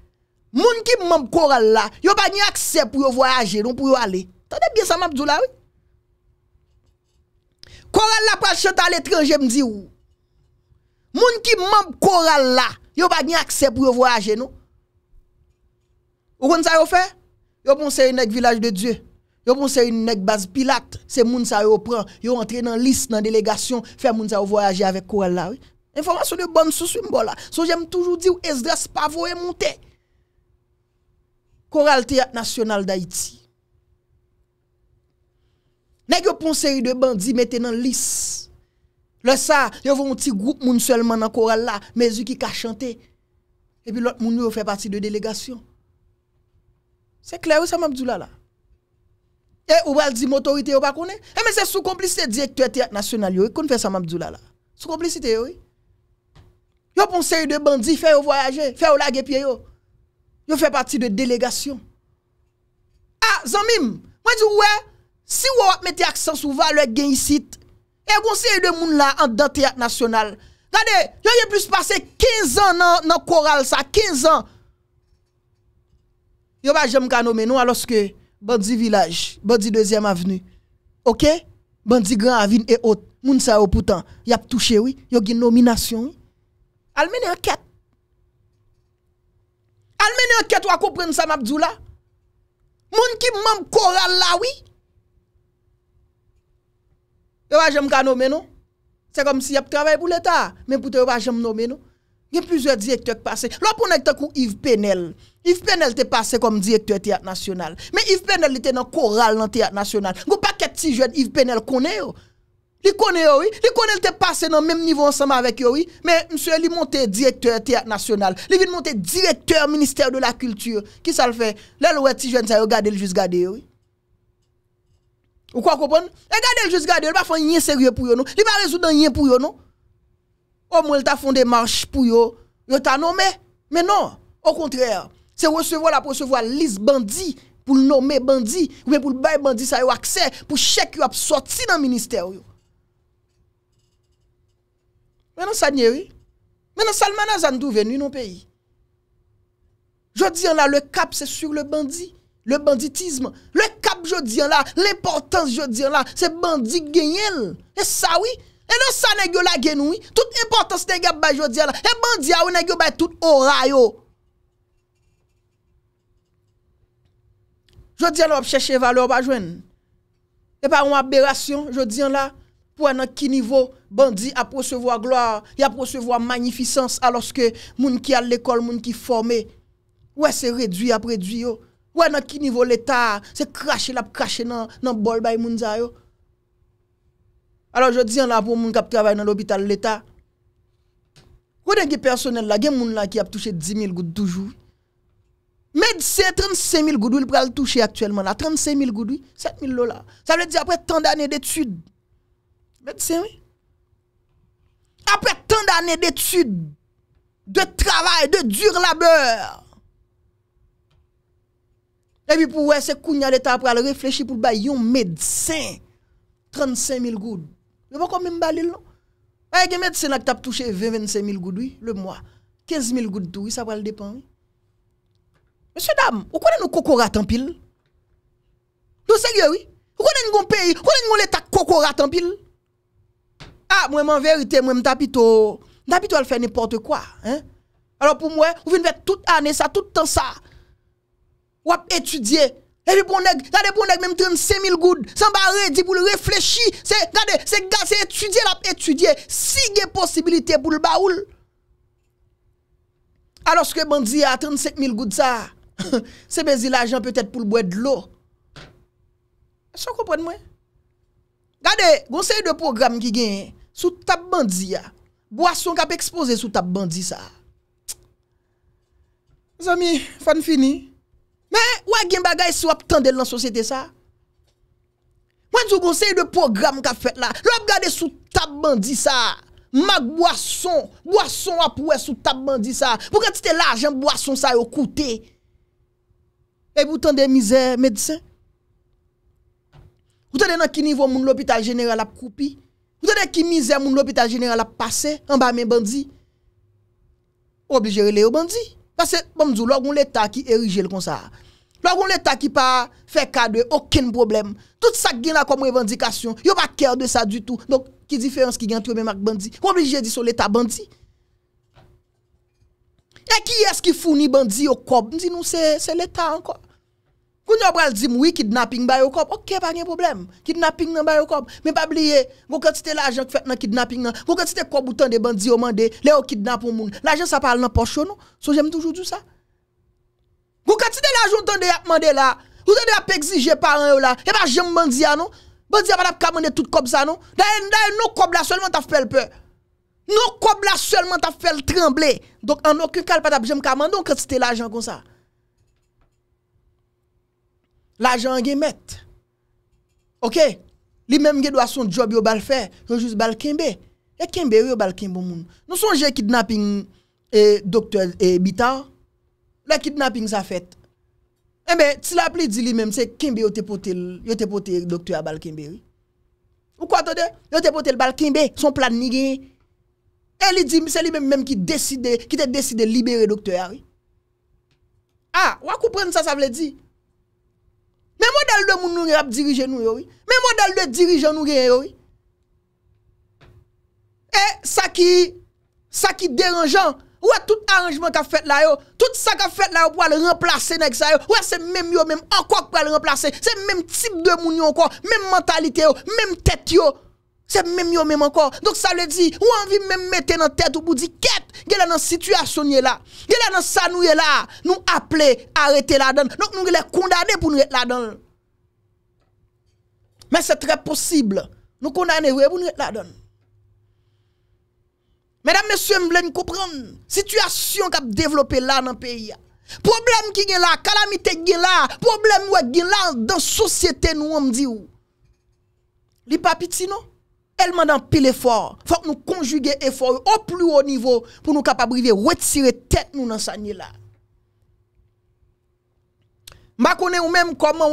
Speaker 1: Moun qui membre koral là, yo pas ni accès pour voyager, non pour aller. Tendez bien ça m'a dit là oui. Chorale la pral chanter à l'étranger me dis ou. Moun ki membre koral là, yo pas ni accès pour voyager non. Ou kon ça yo fait? Yo bon c'est une village de Dieu. Yo bon c'est une base Pilate, c'est moun ça yo prend, yo entre dans liste dans délégation, fait moun ça voyager avec Coral là oui. Enformasyon yo ban sou sou mbo la. Sou jem toujou di ou es dras pavo e mwote. Koral teyat nasyonal da iti. Nèk yo pon seri de ban di mette nan lis. Le sa, yo voun ti group moun selman nan koral la. Mezi ki ka chante. E pi lot moun yo fe pati de delegasyon. Se kler ou sa mabdou la la? E ou bal di motorite yo bakounen? E men se sou komplicite di ekteyat nasyonal yo. E kon fè sa mabdou la la? Sou komplicite yo e? Yo conseil de bandits, fait voyager, fait la pied yo. Yo fait partie de délégation. Ah, zamim, moi dis ouais, si vous mettez accent sur valeur gain ici, et conseil de monde là en dans théâtre national. Regardez, yo y plus passé 15 ans dans le chorale ça, 15 ans. Yo pas jamais ka nommer nous alors que Bandi village, bandit deuxième avenue. OK? Bandi grand avenue et autres. Moun ça yo pourtant, y a touché oui, yo une nomination Almeni an ket. Almeni an ket wakopren San Abdullah. Moun ki moun koral lawi. Yo wajem ka nomen nou. Se kom si yap travay pou leta. Men pou te yo wajem nomen nou. Gen pwizwe direktor pase. Lwa pou nan te kou Yves Pénel. Yves Pénel te pase kom direktor teat nasyonal. Men Yves Pénel te nan koral nan teat nasyonal. Goun pa ket ti jwen Yves Pénel konen yo. Il connaît oui, li connaît était passé dans le même niveau ensemble avec eux oui, mais monsieur li monté directeur théâtre national, Il vient monter directeur ministère de la culture. Qui ça le fait Là le petit jeune ça yo le juste garder oui. Ou quoi comprendre Regardez le juste garder, il pas faire rien sérieux pour nous, non. Il pas résoudre rien pour nous, non. Au moins il t'a des marche pour yo, il t'a nommé. Mais non, au contraire, c'est recevoir la recevoir liste bandit pour nommer bandit ou bien pour le bail bandit ça accès pour chèque qui a sorti dans le ministère. Yo. Mè nan sa nyeri? Mè nan salman a zan dou veni nou peyi? Jodi an la, le kap se sur le bandi. Le banditisme. Le kap jodi an la, l'importans jodi an la, se bandi genyel. E sawi, e nan sa negyo la genoui, tout importans negyab bay jodi an la. E bandi a ou negyo bay tout oray yo. Jodi an la, obcheche valo obajwen. E par ou aberasyon jodi an la. pour dans qui niveau bandit à recevoir gloire, il recevoir magnificence alors que moun qui à l'école, moun qui formé ouais c'est réduit après réduit Ouais dans qui niveau l'état, c'est cracher la cracher dans dans bol bay moun za yo. Alors je dis a pour moun qui travaille dans l'hôpital l'état. Regardez qui personnel là, gen moun là qui a touché 10 000 gouttes toujours. Mais 35 000 gouttes, il pral toucher actuellement là, 35 000 goudou, 7 000 dollars. Ça veut dire après tant d'années d'études Médecin, oui. Après tant d'années d'études, de travail, de dur labeur. Et puis pour ouais, c'est Kounia l'État pour réfléchir pour bailler un médecin 35 000 gouttes. Vous ne même pas combien non. Il y a un médecin qui a touché 20-25 000 gouttes oui, le mois. 15 000 gouttes, ça va le dépendre. Monsieur, dame, vous connaissez nos cocorat en pile? Vous sérieux, oui. Vous connaissez nos pays, vous connaissez l'État cocorat en pile? A, ah, mwen mwen verite, mwen mwen tapito Tapito al fe nipote kwa Alors pou mwen, ou vin vet tout ane sa, tout tan sa Ou ap etudie E li pou mwen neg, gade pou mwen neg mwen mwen 35000 goud San ba re, di pou l reflechi Se gade, se etudie la, etudie Si gen posibilite pou l baoul Alors se ke mwen di a 35000 goud sa Se ben zi la jen peutet pou l bwe d'lo San kompwen mwen Gade, gonsey de program ki gen, sou tab bandi ya. Boason kap ekspoze sou tab bandi sa. Zami, fan fini. Men, wè gen bagay sou ap tendel nan sosyete sa? Mwen sou gonsey de program kap fet la. Lop gade sou tab bandi sa. Mak boason, boason ap wè sou tab bandi sa. Pou kè ti te la, jen boason sa yo koute. Mwen pou tendel mize medisen. Wote de nan ki nivou moun lopita jeneral ap koupi? Wote de ki mizè moun lopita jeneral ap pase? An ba men bandi? Obligere le yo bandi? Pase, bomdou, logon leta ki erige lkon sa. Logon leta ki pa fe kadwe, okin problem. Tout sa gen la kom revendikasyon. Yo pa kerdwe sa du tout. Donk ki diferans ki gen triyo men mak bandi? Obligere di sou leta bandi? E ki es ki founi bandi yo kob? Mdou se leta an kob? Goun yo bral di mwi kidnapping bayo kop. Ok, pa gen problem. Kidnapping nan bayo kop. Men pa bliye. Gou katite la ajan k fèt nan kidnapping nan. Gou katite kop ou tan de bandi yo mande. Le yo kidnap ou moun. La ajan sa pal nan pochon nou. So jem toujou di sa. Gou katite la ajan ou tan de yap mande la. Ou tan de yap exige paran yo la. E pa jem bandi ya nou. Bandi ya patap kamande tout kop sa nou. Da e nou kop la selman ta fpel pe. Nou kop la selman ta fpel tremble. Dok an okif kal patap jem kamande ou katite la ajan kon sa. L'ajan gen met. Ok. Li menm gen do a son job yo bal fe. Yo juz bal kenbe. Yo kenbe yo bal kenbo moun. Nou sonje kidnapping eh, doktor eh, Bita. La kidnapping sa fet. E eh men, ti la pli di li menm se kenbe yo te pote doktora bal kenbe. Ou kwa to de? Yo te pote bal kenbe. Son plan ni gen. E li di, se li menm menm ki te deside libere doktora. A, ah, wak ou pren sa sa vle di? A, wak ou pren sa sa vle di? de moun nou rap dirige nous oui. Mais modèle de dirigeant nous oui. Et ça qui ça qui dérangeant à tout arrangement qu'a fait là, yo, tout ça qu'a fait là, yo, pour le remplacer, nèg yo. Ouais, c'est même yo, même encore pour le remplacer. C'est même type de moun yo encore, même mentalité même tête yo. C'est même yo, même encore. Donc ça veut dire, ou envie même mettre dans tête ou pour dire, quête, gèle dans situation est là. est dans ça nous est là. Nous appeler, arrêter la donne. Donc nous les condamner pour nous être là-dedans. Mais c'est très possible. Nous connaissons vous nous la donne. Mesdames, messieurs, je veux comprendre. Situation qui a développé là dans le pays. Problème qui est là, calamité qui est là, problème qui est là dans la société, nous on dit où. Les papiti non? Elle m'a pile effort. Faut que nous conjuguer effort au plus haut niveau pour nous capables de retirer tête nous dans ce là. Je connais ou même comment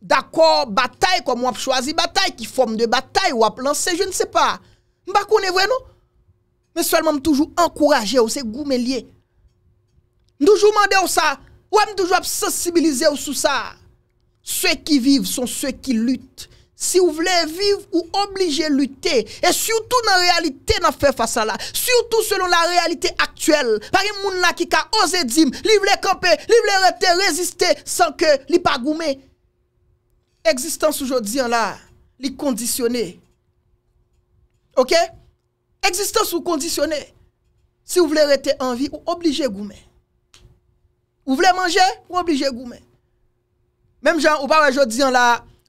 Speaker 1: D'akor batay, kom wap chwazi batay, ki fom de batay, wap lanse, je ne se pa. Mbakou ne vwe nou? Mwen swelman mwen toujou ankoraje ou se goume liye. Mwen toujou mande ou sa, wap mwen toujou ap sensibilize ou sou sa. Se ki vive, son se ki lute. Si ou vle vive ou oblige lute, e syoutou nan realite nan fe fasa la, syoutou selon la realite aktuel, pari moun la ki ka oze dzim, li vle kampe, li vle rete, reziste, san ke li pa goume. Eksistans ou jodi an la, li kondisyone. Ok? Eksistans ou kondisyone, si ou vle rete anvi, ou oblije goumen. Ou vle manje, ou oblije goumen. Mem jan, ou para jodi an la,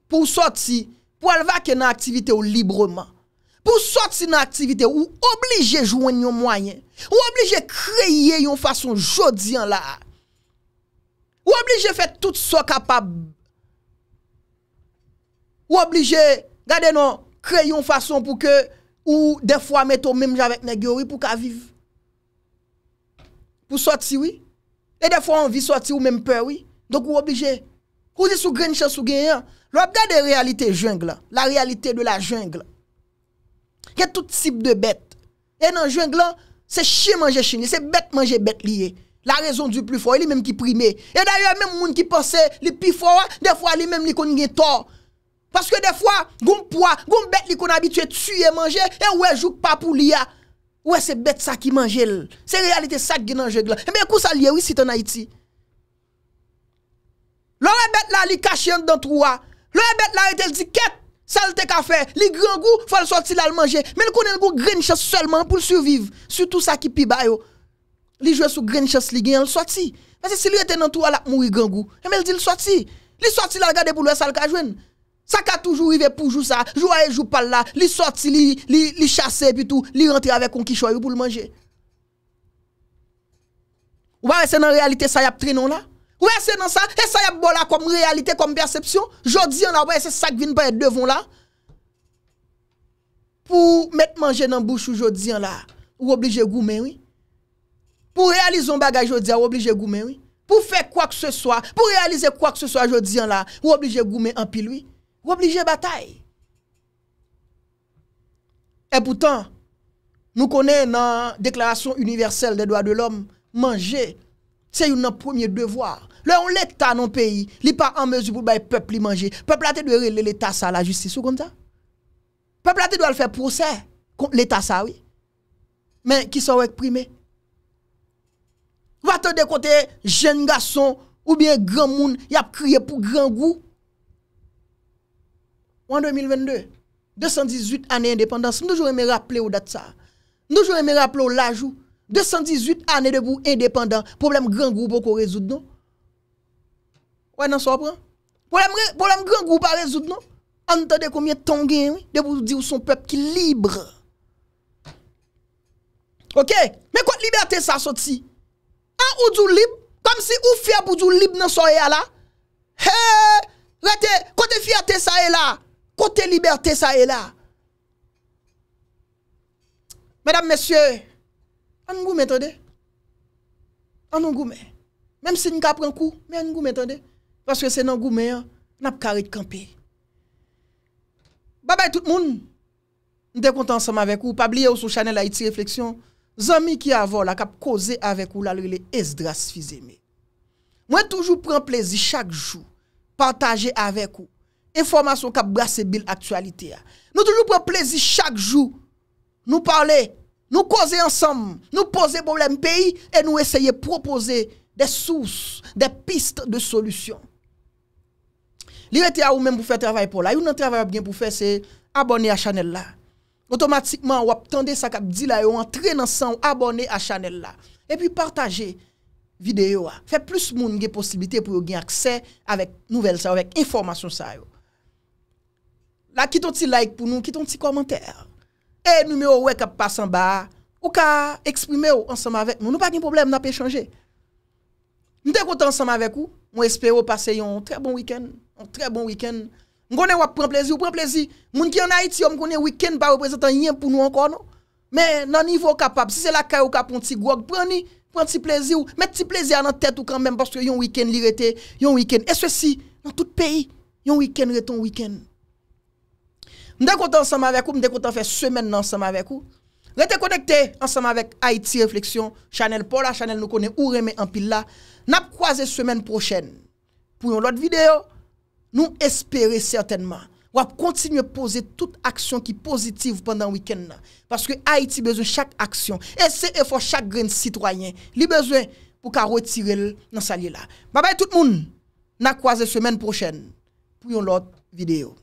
Speaker 1: pou ou soti, pou alvake nan aktivite ou libreman. Pou ou soti nan aktivite, ou oblije jwen yon mwanyen. Ou oblije kreye yon fason jodi an la. Ou oblije fet tout so kapab... Ou oblige gade nan kreyon fason pou ke ou defwa met ou mem javek negyo ou pou ka viv. Pou soti oui. E defwa anvi soti ou mem pe oui. Donk ou oblige. Kouzi sou gren chan sou genyan. Lo ap gade realite jengla. La realite de la jengla. Ke tout sip de bet. E nan jengla se chi manje chini. Se bet manje bet liye. La rezon du pli foye li menm ki prime. E daye menm moun ki pase li pi foye de foye li menm li kon nge tol. Paske de fwa, goun pwa, goun bet li kon abitue tsuye manje, e wè jouk pa pou li ya. Wè se bet sa ki manje lè. Se realite sa ki nan jèg lè. E mè kousa liye wè si ton Haiti. Lò wè bet la li kache yon dantroua. Lò wè bet la li tel di ket, salte ka fe. Li grangou, fwa eh l'soti lal manje. Mè lè konen goun green chess selman pou l'surviv. Soutou sa ki pi bayo. Li jwè sou green chess li gen yon l'soti. Mè se si li yon tenantroua lak mou yon grangou. E mè l'di l'soti. Li soti l Sak a toujou ive pou jou sa, jou a e jou pal la, li soti, li chase pi tout, li rentre ave kon kishoy ou pou l manje. Ouwa wese nan realite sa yap tri non la? Ouwa wese nan sa, e sa yap bo la kom realite, kom percepsyon? Jodi an la, ouwa wese sak vin pa et devon la? Pou met manje nan bouchou jodi an la, ou oblije goumen oui? Pou realizon bagay jodi an la, ou oblije goumen oui? Pou fe kwa kse soa, pou realize kwa kse soa jodi an la, ou oblije goumen an pil oui? Wob lije batay. E poutan, nou konen nan deklarasyon universel de doa de l'om, manje, se yon nan pwemye devwar. Le yon leta nan peyi, li pa an mezi pou bay pepli manje. Peplate dwe rele leta sa la justice ou kon ta? Peplate dwe al fe proses kont leta sa, oui? Men, ki sa wèk primè? Wato de kote jen gason ou bien gran moun yap kriye pou gran gou? Ou an 2022, 218 anè indépendant. Si nou jowè mè rappelè ou dat sa. Nou jowè mè rappelè ou lajou. 218 anè debou indépendant. Problem gran groupo ko rezout nou. Ou an an sobran? Problem gran groupo a rezout nou. Antade koumye tongen wè. Debou di ou son pep ki libre. Ok? Mè kwa libertè sa sot si? An ou djou libre? Kam si ou fia pou djou libre nan soya la? Hé! Rete! Kwa te fia te sa e la? Kote libertè sa e la. Mèdame, mèsyè, an ngou mè, tèdè? An ngou mè. Mèm si n ka pren kou, mè an ngou mè, tèdè? Paske se nan ngou mè, an ap kare t'kampè. Babay tout moun, n dekontansèm avèkou. Pabliye ou sou chanel la iti refleksyon, zami ki avò la kap koze avèkou lalre le es dras fizèmè. Mwen toujou pren plèzi chak jou, pantaje avèkou, Informasyon kap brase bil aktualite a. Nou toujou pou plezi chak jou. Nou parle, nou koze ansam. Nou pose problem peyi e nou eseye propose de sous, de pist de solusyon. Li rete a ou men pou fè travay pou la. Yon nan travay ap gen pou fè se abone a chanel la. Otomatikman wap tende sa kap di la yo antre nan san ou abone a chanel la. E pi partaje videyo a. Fè plus moun gen posibite pou yo gen akse avèk nouvel sa, avèk informasyon sa yo. Là, quitte un petit like pour nous, quitte un petit commentaire. Et numéro ouais qui passe en bas, ou ka exprimer ensemble avec nous. Nous pas de problème, n'a pas échanger. Nous sommes content ensemble avec vous. espère espérons passer un très bon week-end, un très bon week-end. Nous connaissons prendre plaisir, prendre plaisir. Moun qui en Haïti, on connaît week-end pas représentant rien pour nous encore non. Mais nan niveau capable, si c'est la caille ou ka un petit grog, prenez prendre petit plaisir ou mettre ti plaisir dans tête ou quand même parce que yon week-end li rete, un week-end et ceci dans tout pays. Un week-end rete un week-end. Mde kontan ansem avèk ou, mde kontan fè semen nan ansem avèk ou. Rete konekte ansem avèk Haiti Reflexion, Chanel Paula, Chanel nou konen ou reme anpil la. Nap kwaze semen prochen pou yon lot videyo. Nou espere sertenman. Wap kontinye pose tout aksyon ki pozitiv pandan wiken na. Paske Haiti bezwen chak aksyon. Ese e fò chak gren sitwanyen. Li bezwen pou ka retirel nan salye la. Babay tout moun nan kwaze semen prochen pou yon lot videyo.